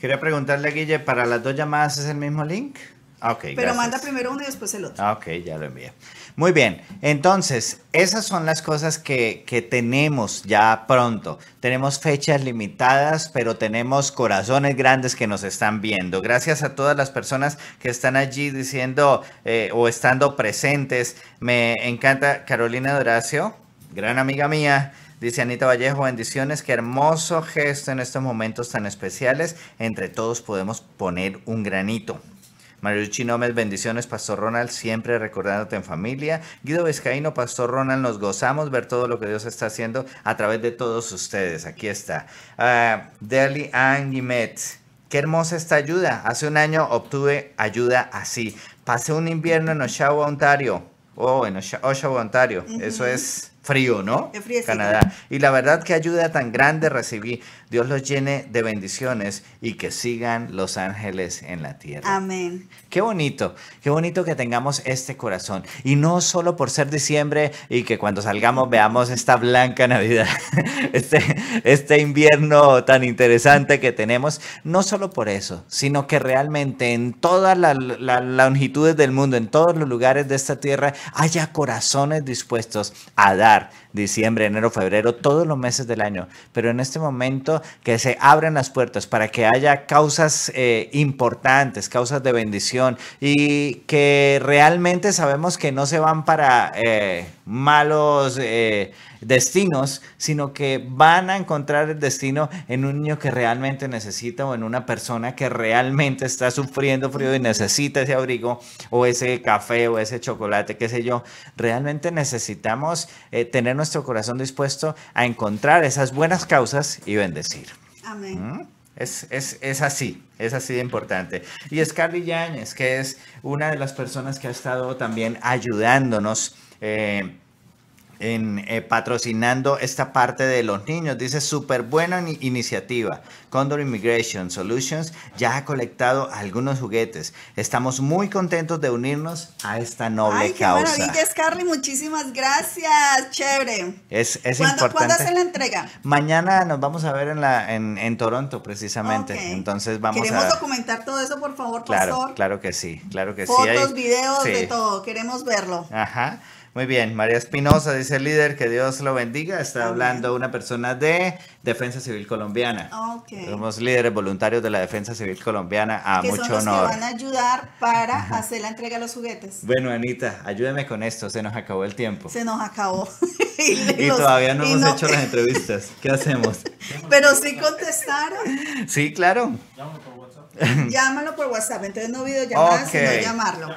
Quería preguntarle a Guille, ¿para las dos llamadas es el mismo link? Ah, ok, Pero manda primero uno y después el otro. Ah, ok, ya lo envío. Muy bien, entonces, esas son las cosas que, tenemos ya pronto. Tenemos fechas limitadas, pero tenemos corazones grandes que nos están viendo. Gracias a todas las personas que están allí diciendo eh, o estando presentes. Me encanta Carolina Doracio, gran amiga mía. Dice Anita Vallejo, bendiciones, qué hermoso gesto en estos momentos tan especiales. Entre todos podemos poner un granito. Mariuchi Nomes bendiciones, Pastor Ronald, siempre recordándote en familia. Guido Vizcaíno, Pastor Ronald, nos gozamos ver todo lo que Dios está haciendo a través de todos ustedes. Aquí está. Uh, ah, Deli Angimet, Qué hermosa esta ayuda. Hace un año obtuve ayuda así. Pasé un invierno en Oshawa, Ontario. Oh, en Oshawa, Ontario. Eso es frío, ¿no? Frío, Canadá. Y la verdad que ayuda tan grande recibí. Dios los llene de bendiciones y que sigan los ángeles en la tierra. Amén. Qué bonito, qué bonito que tengamos este corazón. Y no solo por ser diciembre y que cuando salgamos veamos esta blanca Navidad, este, este, invierno tan interesante que tenemos, no solo por eso, sino que realmente en todas las longitudes del mundo, en todos los lugares de esta tierra, haya corazones dispuestos a dar diciembre, enero, febrero, todos los meses del año. Pero en este momento que se abran las puertas para que haya causas eh, importantes, causas de bendición y que realmente sabemos que no se van para eh, malos... Eh, destinos, sino que van a encontrar el destino en un niño que realmente necesita o en una persona que realmente está sufriendo frío y necesita ese abrigo o ese café o ese chocolate, qué sé yo. Realmente necesitamos eh, tener nuestro corazón dispuesto a encontrar esas buenas causas y bendecir. Amén. ¿Mm? Es, así, es así de importante. Y Carly Yáñez, que es una de las personas que ha estado también ayudándonos. Eh, en, eh, patrocinando esta parte de los niños. Dice, súper buena iniciativa. Condor Immigration Solutions ya ha colectado algunos juguetes. Estamos muy contentos de unirnos a esta noble Ay, qué causa. Carly. muchísimas gracias. Chévere. Es, es importante. ¿Cuándo se la entrega? Mañana nos vamos a ver en, la, en, en Toronto, precisamente. Entonces vamos Queremos documentar todo eso, por favor, claro, Claro que sí, claro que Fotos, sí. Fotos, videos, de todo. Queremos verlo. Ajá. Muy bien, María Espinosa dice el líder, que Dios lo bendiga. Está hablando una persona de Defensa Civil Colombiana. Somos líderes voluntarios de la Defensa Civil Colombiana. A mucho son los van a ayudar para hacer la entrega de los juguetes. Bueno, Anita, ayúdeme con esto. Se nos acabó el tiempo. Se nos acabó. y, todavía no hemos hecho las entrevistas. ¿Qué hacemos? Pero sí contestaron. Sí, claro. Llámalo por WhatsApp. Entonces no videollamar, okay. sino llamarlo.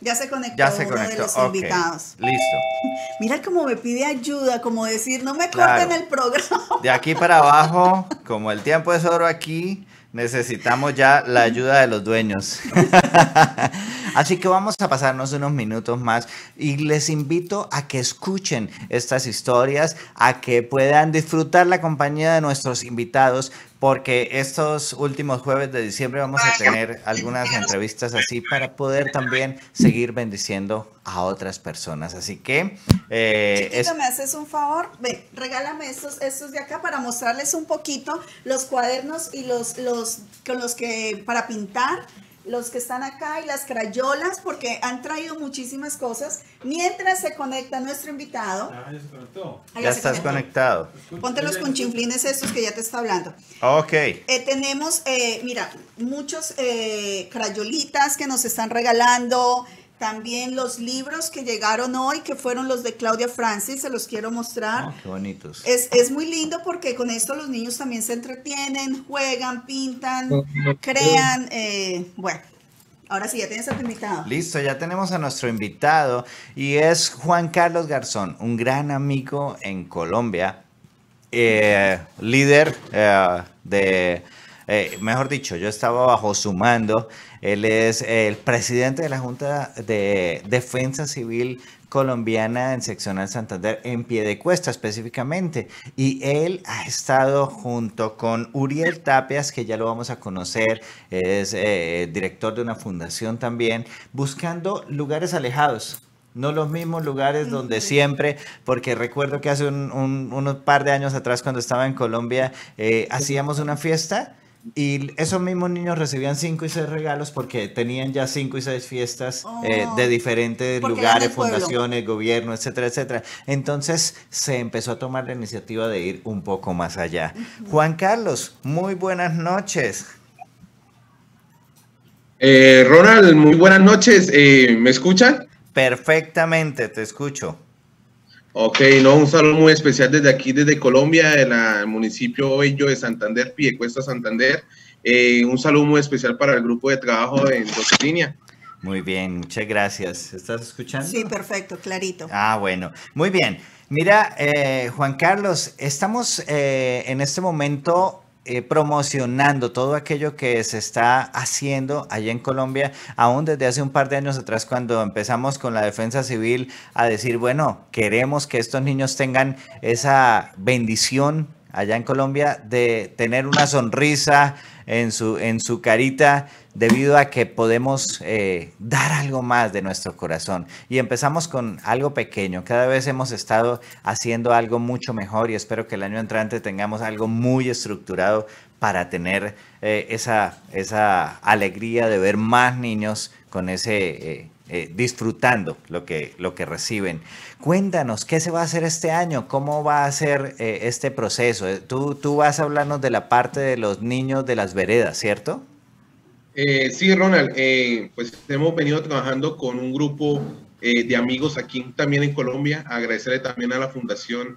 Ya, se conectó. Ya se conectó uno de los invitados. Listo. Mira cómo me pide ayuda, como decir, no me corten el programa. De aquí para abajo, como el tiempo es oro aquí, necesitamos ya la ayuda de los dueños. Así que vamos a pasarnos unos minutos más y les invito a que escuchen estas historias, a que puedan disfrutar la compañía de nuestros invitados, porque estos últimos jueves de diciembre vamos a tener algunas entrevistas así para poder también seguir bendiciendo a otras personas. Así que... Eh, Chiquito, ¿me haces un favor? regálame estos, estos de acá para mostrarles un poquito los cuadernos y los, los, con los que para pintar los que están acá y las crayolas, porque han traído muchísimas cosas. Mientras se conecta nuestro invitado. Ah, ya estás conectado. Ponte los conchinflines estos que ya te está hablando. Ok. Eh, tenemos, eh, mira, muchos eh, crayolitas que nos están regalando. También los libros que llegaron hoy, que fueron los de Claudia Francis, se los quiero mostrar. Oh, qué bonitos. Es, muy lindo porque con esto los niños también se entretienen, juegan, pintan, crean. Eh, bueno, Ahora sí, ya tienes a tu invitado. Listo, ya tenemos a nuestro invitado y es Juan Carlos Garzón, un gran amigo en Colombia, eh, líder eh, de eh, mejor dicho, yo estaba bajo su mando. Él es el presidente de la Junta de Defensa Civil colombiana en seccional Santander en pie de cuesta específicamente y él ha estado junto con Uriel Tapias que ya lo vamos a conocer es eh, director de una fundación también buscando lugares alejados no los mismos lugares donde siempre, porque recuerdo que hace unos par de años atrás cuando estaba en Colombia, eh, hacíamos una fiesta y esos mismos niños recibían cinco y seis regalos porque tenían ya cinco y seis fiestas eh, de oh. diferentes lugares, fundaciones, gobierno, etcétera, etcétera. Entonces se empezó a tomar la iniciativa de ir un poco más allá. Juan Carlos, muy buenas noches. Eh, Ronald, muy buenas noches. Eh, ¿Me escuchan? Perfectamente, te escucho. Ok, no, un saludo muy especial desde aquí, desde Colombia, del municipio bello de Santander, Piedecuesta, Santander. Eh, un saludo muy especial para el grupo de trabajo en Línea. Muy bien, muchas gracias. ¿Estás escuchando? Sí, perfecto, clarito. Ah, bueno, muy bien. Mira, eh, Juan Carlos, estamos eh, en este momento eh, promocionando todo aquello que se está haciendo allá en Colombia, aún desde hace un par de años atrás cuando empezamos con la defensa civil a decir, bueno, queremos que estos niños tengan esa bendición allá en Colombia de tener una sonrisa en su, en su carita debido a que podemos eh, dar algo más de nuestro corazón. Y empezamos con algo pequeño. Cada vez hemos estado haciendo algo mucho mejor y espero que el año entrante tengamos algo muy estructurado para tener eh, esa, esa alegría de ver más niños con ese... Eh, eh, disfrutando lo que, lo que reciben. Cuéntanos, ¿qué se va a hacer este año? ¿Cómo va a ser eh, este proceso? Eh, tú, tú vas a hablarnos de la parte de los niños de las veredas, ¿cierto? sí, Ronald, pues hemos venido trabajando con un grupo de amigos aquí también en Colombia. Agradecerle también a la Fundación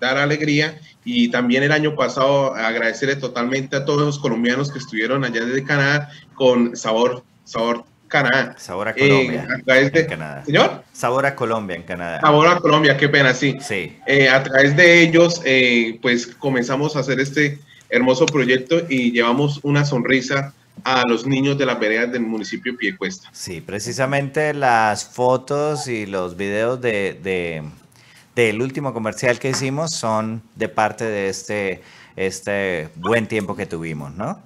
Dar Alegría y también el año pasado agradecerle totalmente a todos los colombianos que estuvieron allá desde Canadá con Sabor, Sabor Canadá. Sabor a eh, Colombia. ¿Señor? Sabor a Colombia en Canadá. Sabor a Colombia, qué pena, sí. Sí. Eh, a través de ellos, eh, pues comenzamos a hacer este hermoso proyecto y llevamos una sonrisa a los niños de las veredas del municipio Piecuesta. Sí, precisamente las fotos y los videos del último comercial que hicimos son de parte de este, este buen tiempo que tuvimos, ¿no?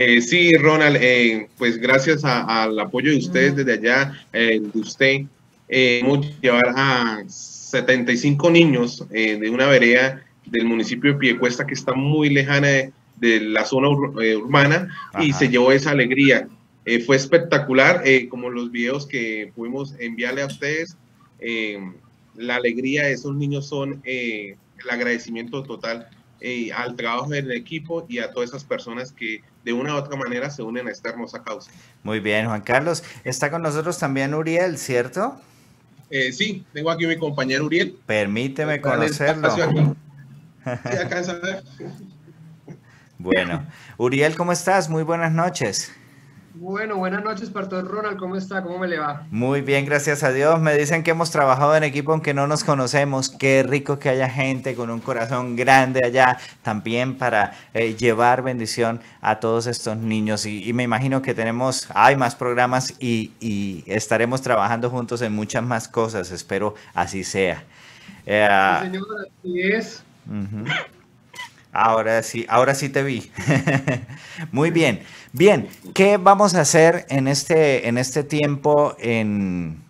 Eh, sí, Ronald, eh, pues gracias al apoyo de ustedes desde allá, eh, de usted, hemos llevar a 75 niños de una vereda del municipio de Piecuesta que está muy lejana de, la zona urbana y se llevó esa alegría. fue espectacular, como los videos que pudimos enviarle a ustedes. la alegría de esos niños son el agradecimiento total al trabajo del equipo y a todas esas personas que de una u otra manera se unen a esta hermosa causa. Muy bien, Juan Carlos. Está con nosotros también Uriel, ¿cierto? Eh, sí, tengo aquí mi compañero Uriel. Permíteme conocerlo. Bueno, Uriel, ¿cómo estás? Muy buenas noches. Bueno, buenas noches, Pastor Ronald. ¿Cómo está? ¿Cómo me le va? Muy bien, gracias a Dios. Me dicen que hemos trabajado en equipo aunque no nos conocemos. Qué rico que haya gente con un corazón grande allá también para eh, llevar bendición a todos estos niños. Y, me imagino que tenemos, hay más programas y, estaremos trabajando juntos en muchas más cosas. Espero así sea. Eh, sí, ah, señora, así es. Ahora sí, ahora sí te vi. Muy bien. Bien, ¿qué vamos a hacer en este, en este tiempo? En,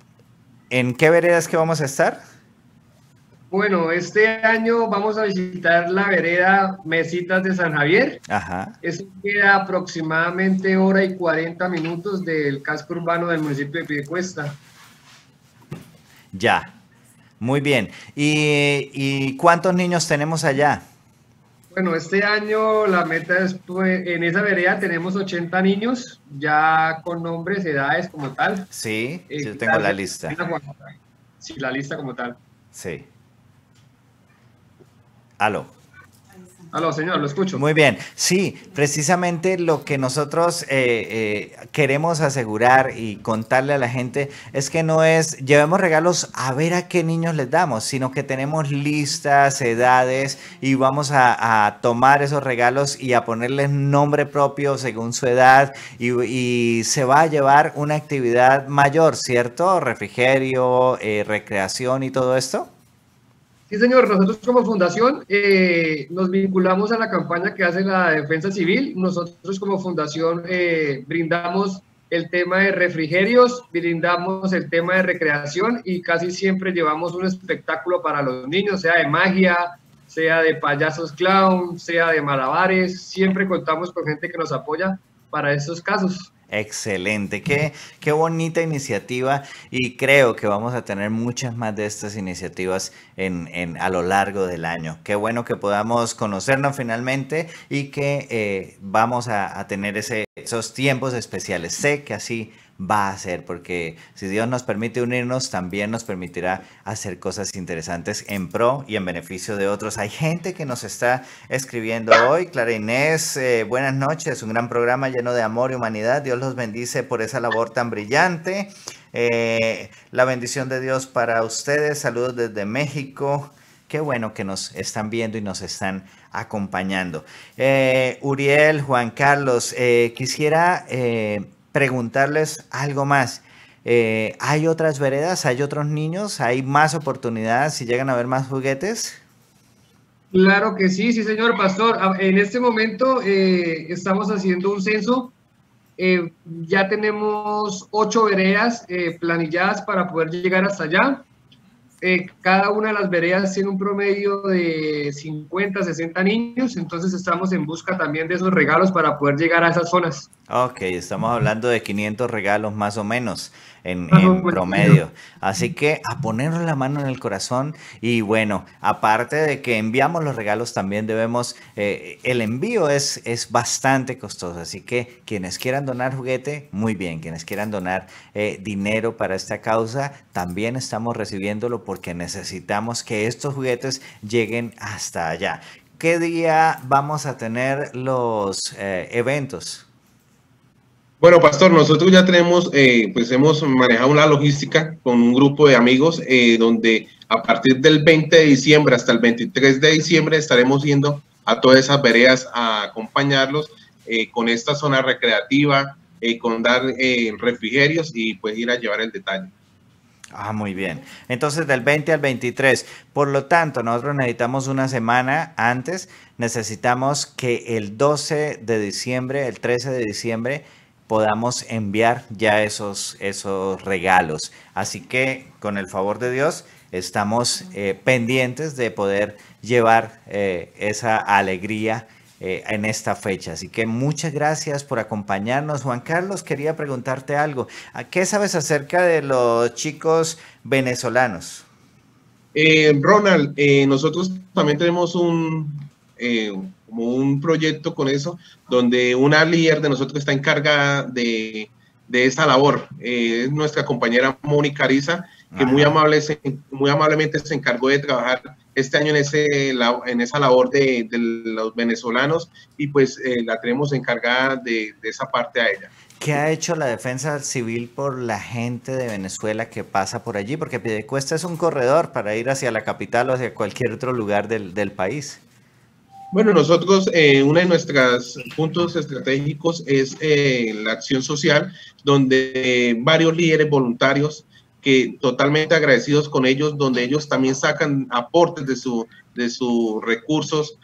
¿En qué veredas que vamos a estar? Bueno, este año vamos a visitar la vereda Mesitas de San Javier. Ajá. Eso queda aproximadamente hora y 40 minutos del casco urbano del municipio de Piedecuesta. Ya, muy bien. ¿Y cuántos niños tenemos allá? Bueno, este año la meta es, pues, en esa vereda tenemos 80 niños, ya con nombres, edades como tal. Sí, eh, yo tengo la lista. Sí, la lista como tal. Sí. Aló. Aló, señor, lo escucho. Muy bien. Sí, precisamente lo que nosotros eh, eh, queremos asegurar y contarle a la gente es que no es llevemos regalos a ver a qué niños les damos, sino que tenemos listas, edades y vamos a, tomar esos regalos y a ponerles nombre propio según su edad y, se va a llevar una actividad mayor, ¿cierto? Refrigerio, eh, recreación y todo esto. Sí, señor, nosotros como fundación eh, nos vinculamos a la campaña que hace la defensa civil. Nosotros como fundación eh, brindamos el tema de refrigerios, brindamos el tema de recreación y casi siempre llevamos un espectáculo para los niños, sea de magia, sea de payasos clown, sea de malabares. Siempre contamos con gente que nos apoya para estos casos. Excelente, qué, qué bonita iniciativa y creo que vamos a tener muchas más de estas iniciativas en, a lo largo del año. Qué bueno que podamos conocernos finalmente y que eh, vamos a, tener esos tiempos especiales. Sé que así va a ser, porque si Dios nos permite unirnos, también nos permitirá hacer cosas interesantes en pro y en beneficio de otros. Hay gente que nos está escribiendo hoy. Clara Inés, eh, buenas noches, un gran programa lleno de amor y humanidad. Dios los bendice por esa labor tan brillante. Eh, la bendición de Dios para ustedes. Saludos desde México. Qué bueno que nos están viendo y nos están acompañando. Eh, Uriel, Juan Carlos, quisiera preguntarles algo más. Eh, ¿Hay otras veredas? ¿Hay otros niños? ¿Hay más oportunidades si llegan a ver más juguetes? Claro que sí, sí, señor pastor. Ah, en este momento eh, estamos haciendo un censo. Eh, ya tenemos ocho veredas planilladas para poder llegar hasta allá. Eh, cada una de las veredas tiene un promedio de 50, 60 niños, entonces estamos en busca también de esos regalos para poder llegar a esas zonas. Ok, estamos hablando de 500 regalos más o menos en, pues, promedio. Así que a ponernos la mano en el corazón y bueno, aparte de que enviamos los regalos, también debemos, eh, el envío es, es bastante costoso, así que quienes quieran donar juguete, muy bien, quienes quieran donar eh, dinero para esta causa, también estamos recibiéndolo porque necesitamos que estos juguetes lleguen hasta allá. ¿Qué día vamos a tener los eh, eventos? Bueno, Pastor, nosotros ya tenemos, eh, pues hemos manejado una logística con un grupo de amigos eh, donde a partir del 20 de diciembre hasta el 23 de diciembre estaremos yendo a todas esas veredas a acompañarlos eh, con esta zona recreativa, con dar refrigerios y pues ir a llevar el detalle. Ah, muy bien. Entonces, del 20 al 23. Por lo tanto, nosotros necesitamos una semana antes. Necesitamos que el 12 de diciembre, el 13 de diciembre, podamos enviar ya esos, esos regalos. Así que, con el favor de Dios, estamos eh, pendientes de poder llevar eh, esa alegría eh, en esta fecha. Así que muchas gracias por acompañarnos. Juan Carlos, quería preguntarte algo. ¿Qué sabes acerca de los chicos venezolanos? Ronald, nosotros también tenemos un, como un proyecto con eso, donde una líder de nosotros está encargada de, de esa labor. Eh, nuestra compañera Mónica Ariza, que muy, amable muy amablemente se encargó de trabajar este año en, ese, en esa labor de, los venezolanos y pues eh, la tenemos encargada de, esa parte a ella. ¿Qué ha hecho la defensa civil por la gente de Venezuela que pasa por allí? Porque Piedecuesta es un corredor para ir hacia la capital o hacia cualquier otro lugar del, del país. Bueno, nosotros, eh, uno de nuestros puntos estratégicos es eh, la acción social, donde eh, varios líderes voluntarios que totalmente agradecidos con ellos, donde ellos también sacan aportes de, su, de sus recursos,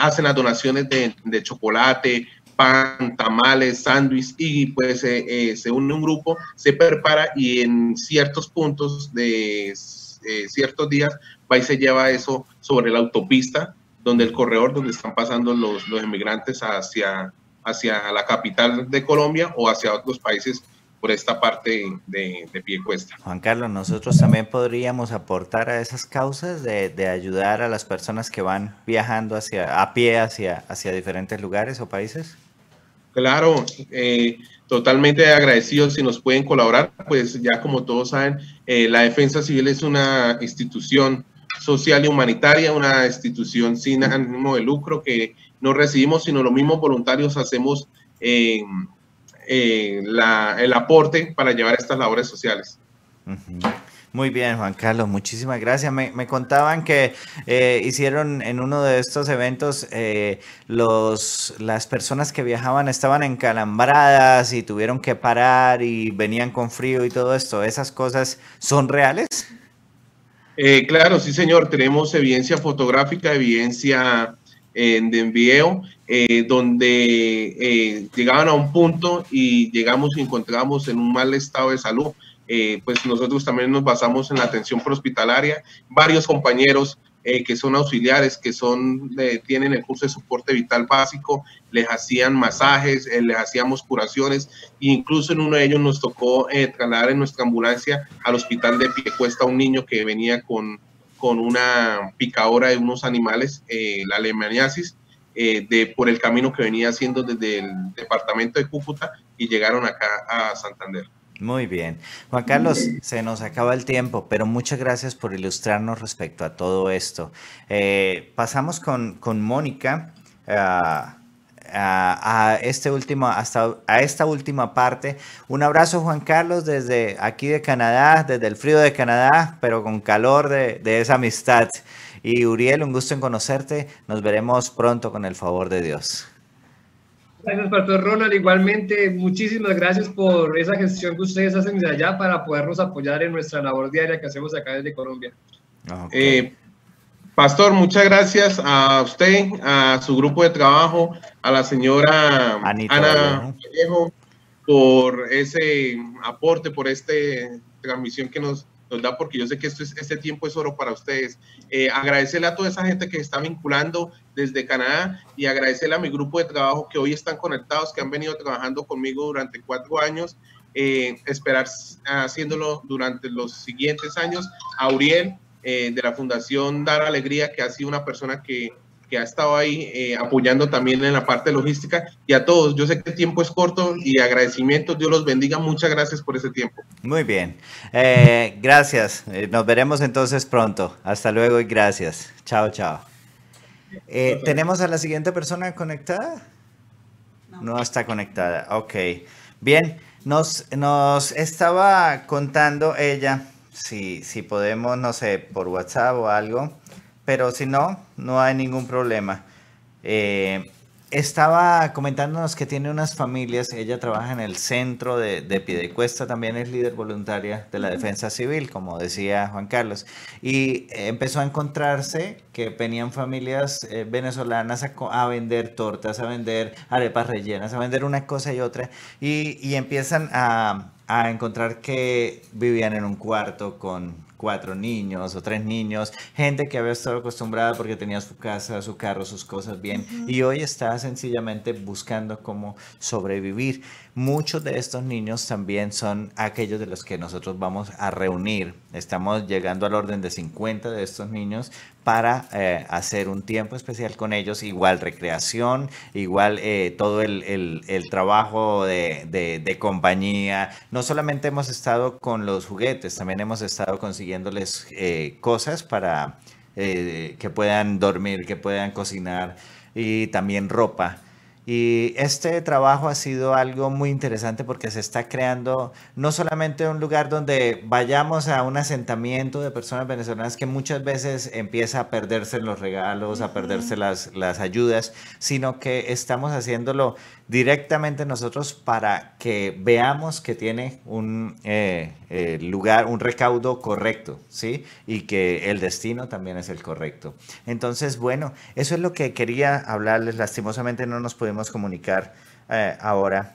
hacen las donaciones de, chocolate, pan, tamales, sándwich y pues se une un grupo, se prepara y en ciertos puntos de ciertos días va y se lleva eso sobre la autopista donde el corredor donde están pasando los, los emigrantes hacia, hacia la capital de Colombia o hacia otros países por esta parte de, pie cuesta. Juan Carlos, nosotros también podríamos aportar a esas causas de, ayudar a las personas que van viajando hacia, a pie hacia, hacia diferentes lugares o países. Claro, eh, totalmente agradecidos si nos pueden colaborar, pues ya como todos saben, eh, la Defensa Civil es una institución social y humanitaria, una institución sin ánimo de lucro que no recibimos, sino los mismos voluntarios hacemos eh, eh, el aporte para llevar estas labores sociales. Muy bien, Juan Carlos, muchísimas gracias. Me, contaban que eh, hicieron en uno de estos eventos los, las personas que viajaban estaban encalambradas y tuvieron que parar y venían con frío y todo esto. ¿Esas cosas son reales? Eh, claro, sí, señor. Tenemos evidencia fotográfica, evidencia eh, de envío, eh, donde llegaban a un punto y llegamos y encontramos en un mal estado de salud. pues nosotros también nos basamos en la atención prehospitalaria. Varios compañeros eh, que son auxiliares, que son tienen el curso de soporte vital básico, les hacían masajes, eh, les hacíamos curaciones, incluso en uno de ellos nos tocó eh, trasladar en nuestra ambulancia al hospital de Piecuesta un niño que venía con, con una picadora de unos animales, la alemaniasis, de, por el camino que venía haciendo desde el departamento de Cúcuta y llegaron acá a Santander. Muy bien. Juan Carlos, se nos acaba el tiempo, pero muchas gracias por ilustrarnos respecto a todo esto. Eh, pasamos con, Mónica. Ah, ah, a, este último, hasta a esta última parte. Un abrazo, Juan Carlos, desde aquí de Canadá, desde el frío de Canadá, pero con calor de, de esa amistad. Y Uriel, un gusto en conocerte. Nos veremos pronto con el favor de Dios. Gracias, Pastor Ronald. Igualmente, muchísimas gracias por esa gestión que ustedes hacen de allá para podernos apoyar en nuestra labor diaria que hacemos acá desde Colombia. Ah, eh, Pastor, muchas gracias a usted, a su grupo de trabajo, a la señora Ana por ese aporte, por esta transmisión que nos porque yo sé que esto es, este tiempo es oro para ustedes. Eh, agradecerle a toda esa gente que se está vinculando desde Canadá y agradecerle a mi grupo de trabajo que hoy están conectados, que han venido trabajando conmigo durante cuatro años. Eh, esperar haciéndolo durante los siguientes años. A Uriel, eh, de la Fundación Dar Alegría, que ha sido una persona que que ha estado ahí eh, apoyando también en la parte logística y a todos. Yo sé que el tiempo es corto y agradecimiento, Dios los bendiga. Muchas gracias por ese tiempo. Muy bien, eh, gracias. Eh, nos veremos entonces pronto. Hasta luego y gracias. Chao, chao. ¿Tenemos a la siguiente persona conectada? No está conectada. Ok. Bien, nos, nos estaba contando ella, si, si podemos, no sé, por WhatsApp o algo, pero si no, no hay ningún problema. Eh, estaba comentándonos que tiene unas familias, ella trabaja en el centro de, Pidecuesta, también es líder voluntaria de la defensa civil, como decía Juan Carlos, y empezó a encontrarse que venían familias eh, venezolanas a, vender tortas, a vender arepas rellenas, a vender una cosa y otra, y, empiezan a, a encontrar que vivían en un cuarto con, cuatro niños o tres niños, gente que había estado acostumbrada porque tenía su casa, su carro, sus cosas bien y hoy está sencillamente buscando cómo sobrevivir. Muchos de estos niños también son aquellos de los que nosotros vamos a reunir. Estamos llegando al orden de 50 de estos niños para eh, hacer un tiempo especial con ellos, igual recreación, igual eh, todo el, trabajo de, compañía. No solamente hemos estado con los juguetes, también hemos estado consiguiéndoles eh, cosas para que puedan dormir, que puedan cocinar y también ropa. Y este trabajo ha sido algo muy interesante porque se está creando no solamente un lugar donde vayamos a un asentamiento de personas venezolanas que muchas veces empieza a perderse los regalos, a perderse las, las ayudas, sino que estamos haciéndolo directamente nosotros para que veamos que tiene un eh, eh, lugar, un recaudo correcto, ¿sí? Y que el destino también es el correcto. Entonces, bueno, eso es lo que quería hablarles. Lastimosamente no nos pudimos comunicar eh, ahora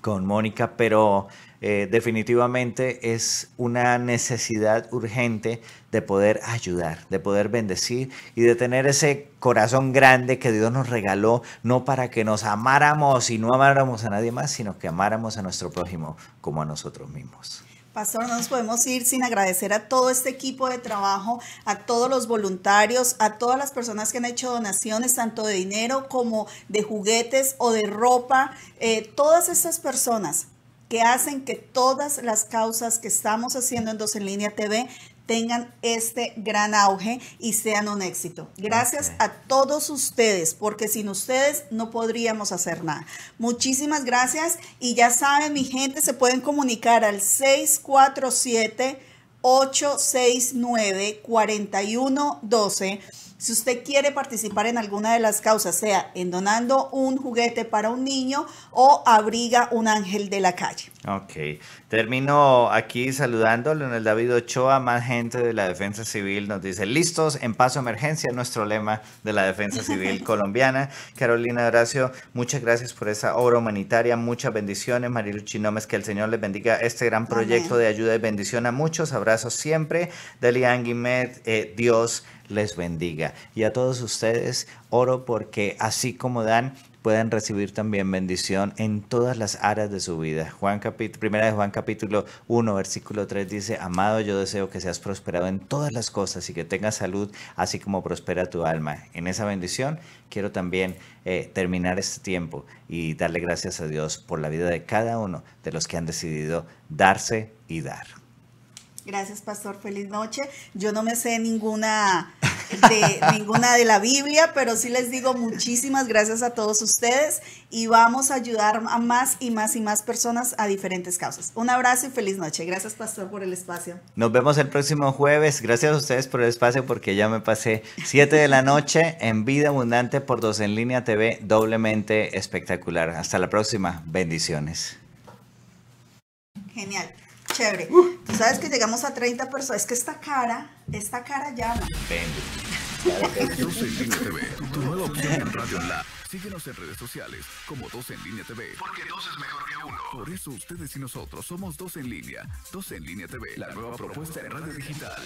con Mónica, pero eh, definitivamente es una necesidad urgente de poder ayudar, de poder bendecir y de tener ese corazón grande que Dios nos regaló, no para que nos amáramos y no amáramos a nadie más, sino que amáramos a nuestro prójimo como a nosotros mismos. Pastor, no nos podemos ir sin agradecer a todo este equipo de trabajo, a todos los voluntarios, a todas las personas que han hecho donaciones, tanto de dinero como de juguetes o de ropa. Eh, todas estas personas que hacen que todas las causas que estamos haciendo en Dos en Línea TV tengan este gran auge y sean un éxito. Gracias a todos ustedes, porque sin ustedes no podríamos hacer nada. Muchísimas gracias y ya saben, mi gente, se pueden comunicar al 647 869 4112 si usted quiere participar en alguna de las causas, sea en donando un juguete para un niño o abriga un ángel de la calle. Ok. Termino aquí saludando el David Ochoa, más gente de la Defensa Civil nos dice, listos, en paso emergencia, nuestro lema de la Defensa Civil colombiana. Carolina Horacio, muchas gracias por esa obra humanitaria, muchas bendiciones. Marilu Chinomes, que el Señor les bendiga este gran proyecto de ayuda y bendición a muchos. Abrazos siempre. Delia Guimet, eh, Dios les bendiga. Y a todos ustedes oro porque así como dan, puedan recibir también bendición en todas las áreas de su vida. Juan primera de Juan capítulo 1, versículo 3 dice, Amado, yo deseo que seas prosperado en todas las cosas y que tengas salud, así como prospera tu alma. En esa bendición quiero también eh, terminar este tiempo y darle gracias a Dios por la vida de cada uno de los que han decidido darse y dar. Gracias, pastor. Feliz noche. Yo no me sé ninguna de ninguna de la Biblia, pero sí les digo muchísimas gracias a todos ustedes y vamos a ayudar a más y más y más personas a diferentes causas. Un abrazo y feliz noche. Gracias, pastor, por el espacio. Nos vemos el próximo jueves. Gracias a ustedes por el espacio porque ya me pasé 7 de la noche en Vida Abundante por Dos en Línea TV, doblemente espectacular. Hasta la próxima. Bendiciones. Genial chévere. Tú sabes que llegamos a 30 personas. Es que esta cara, esta cara llama. Yo soy Línea TV, tu nueva opción en Radio Online. Síguenos en redes sociales como Dos en Línea TV. Porque dos es mejor que uno. Por eso ustedes y nosotros somos Dos en Línea. Dos en Línea TV, la nueva propuesta en Radio Digital.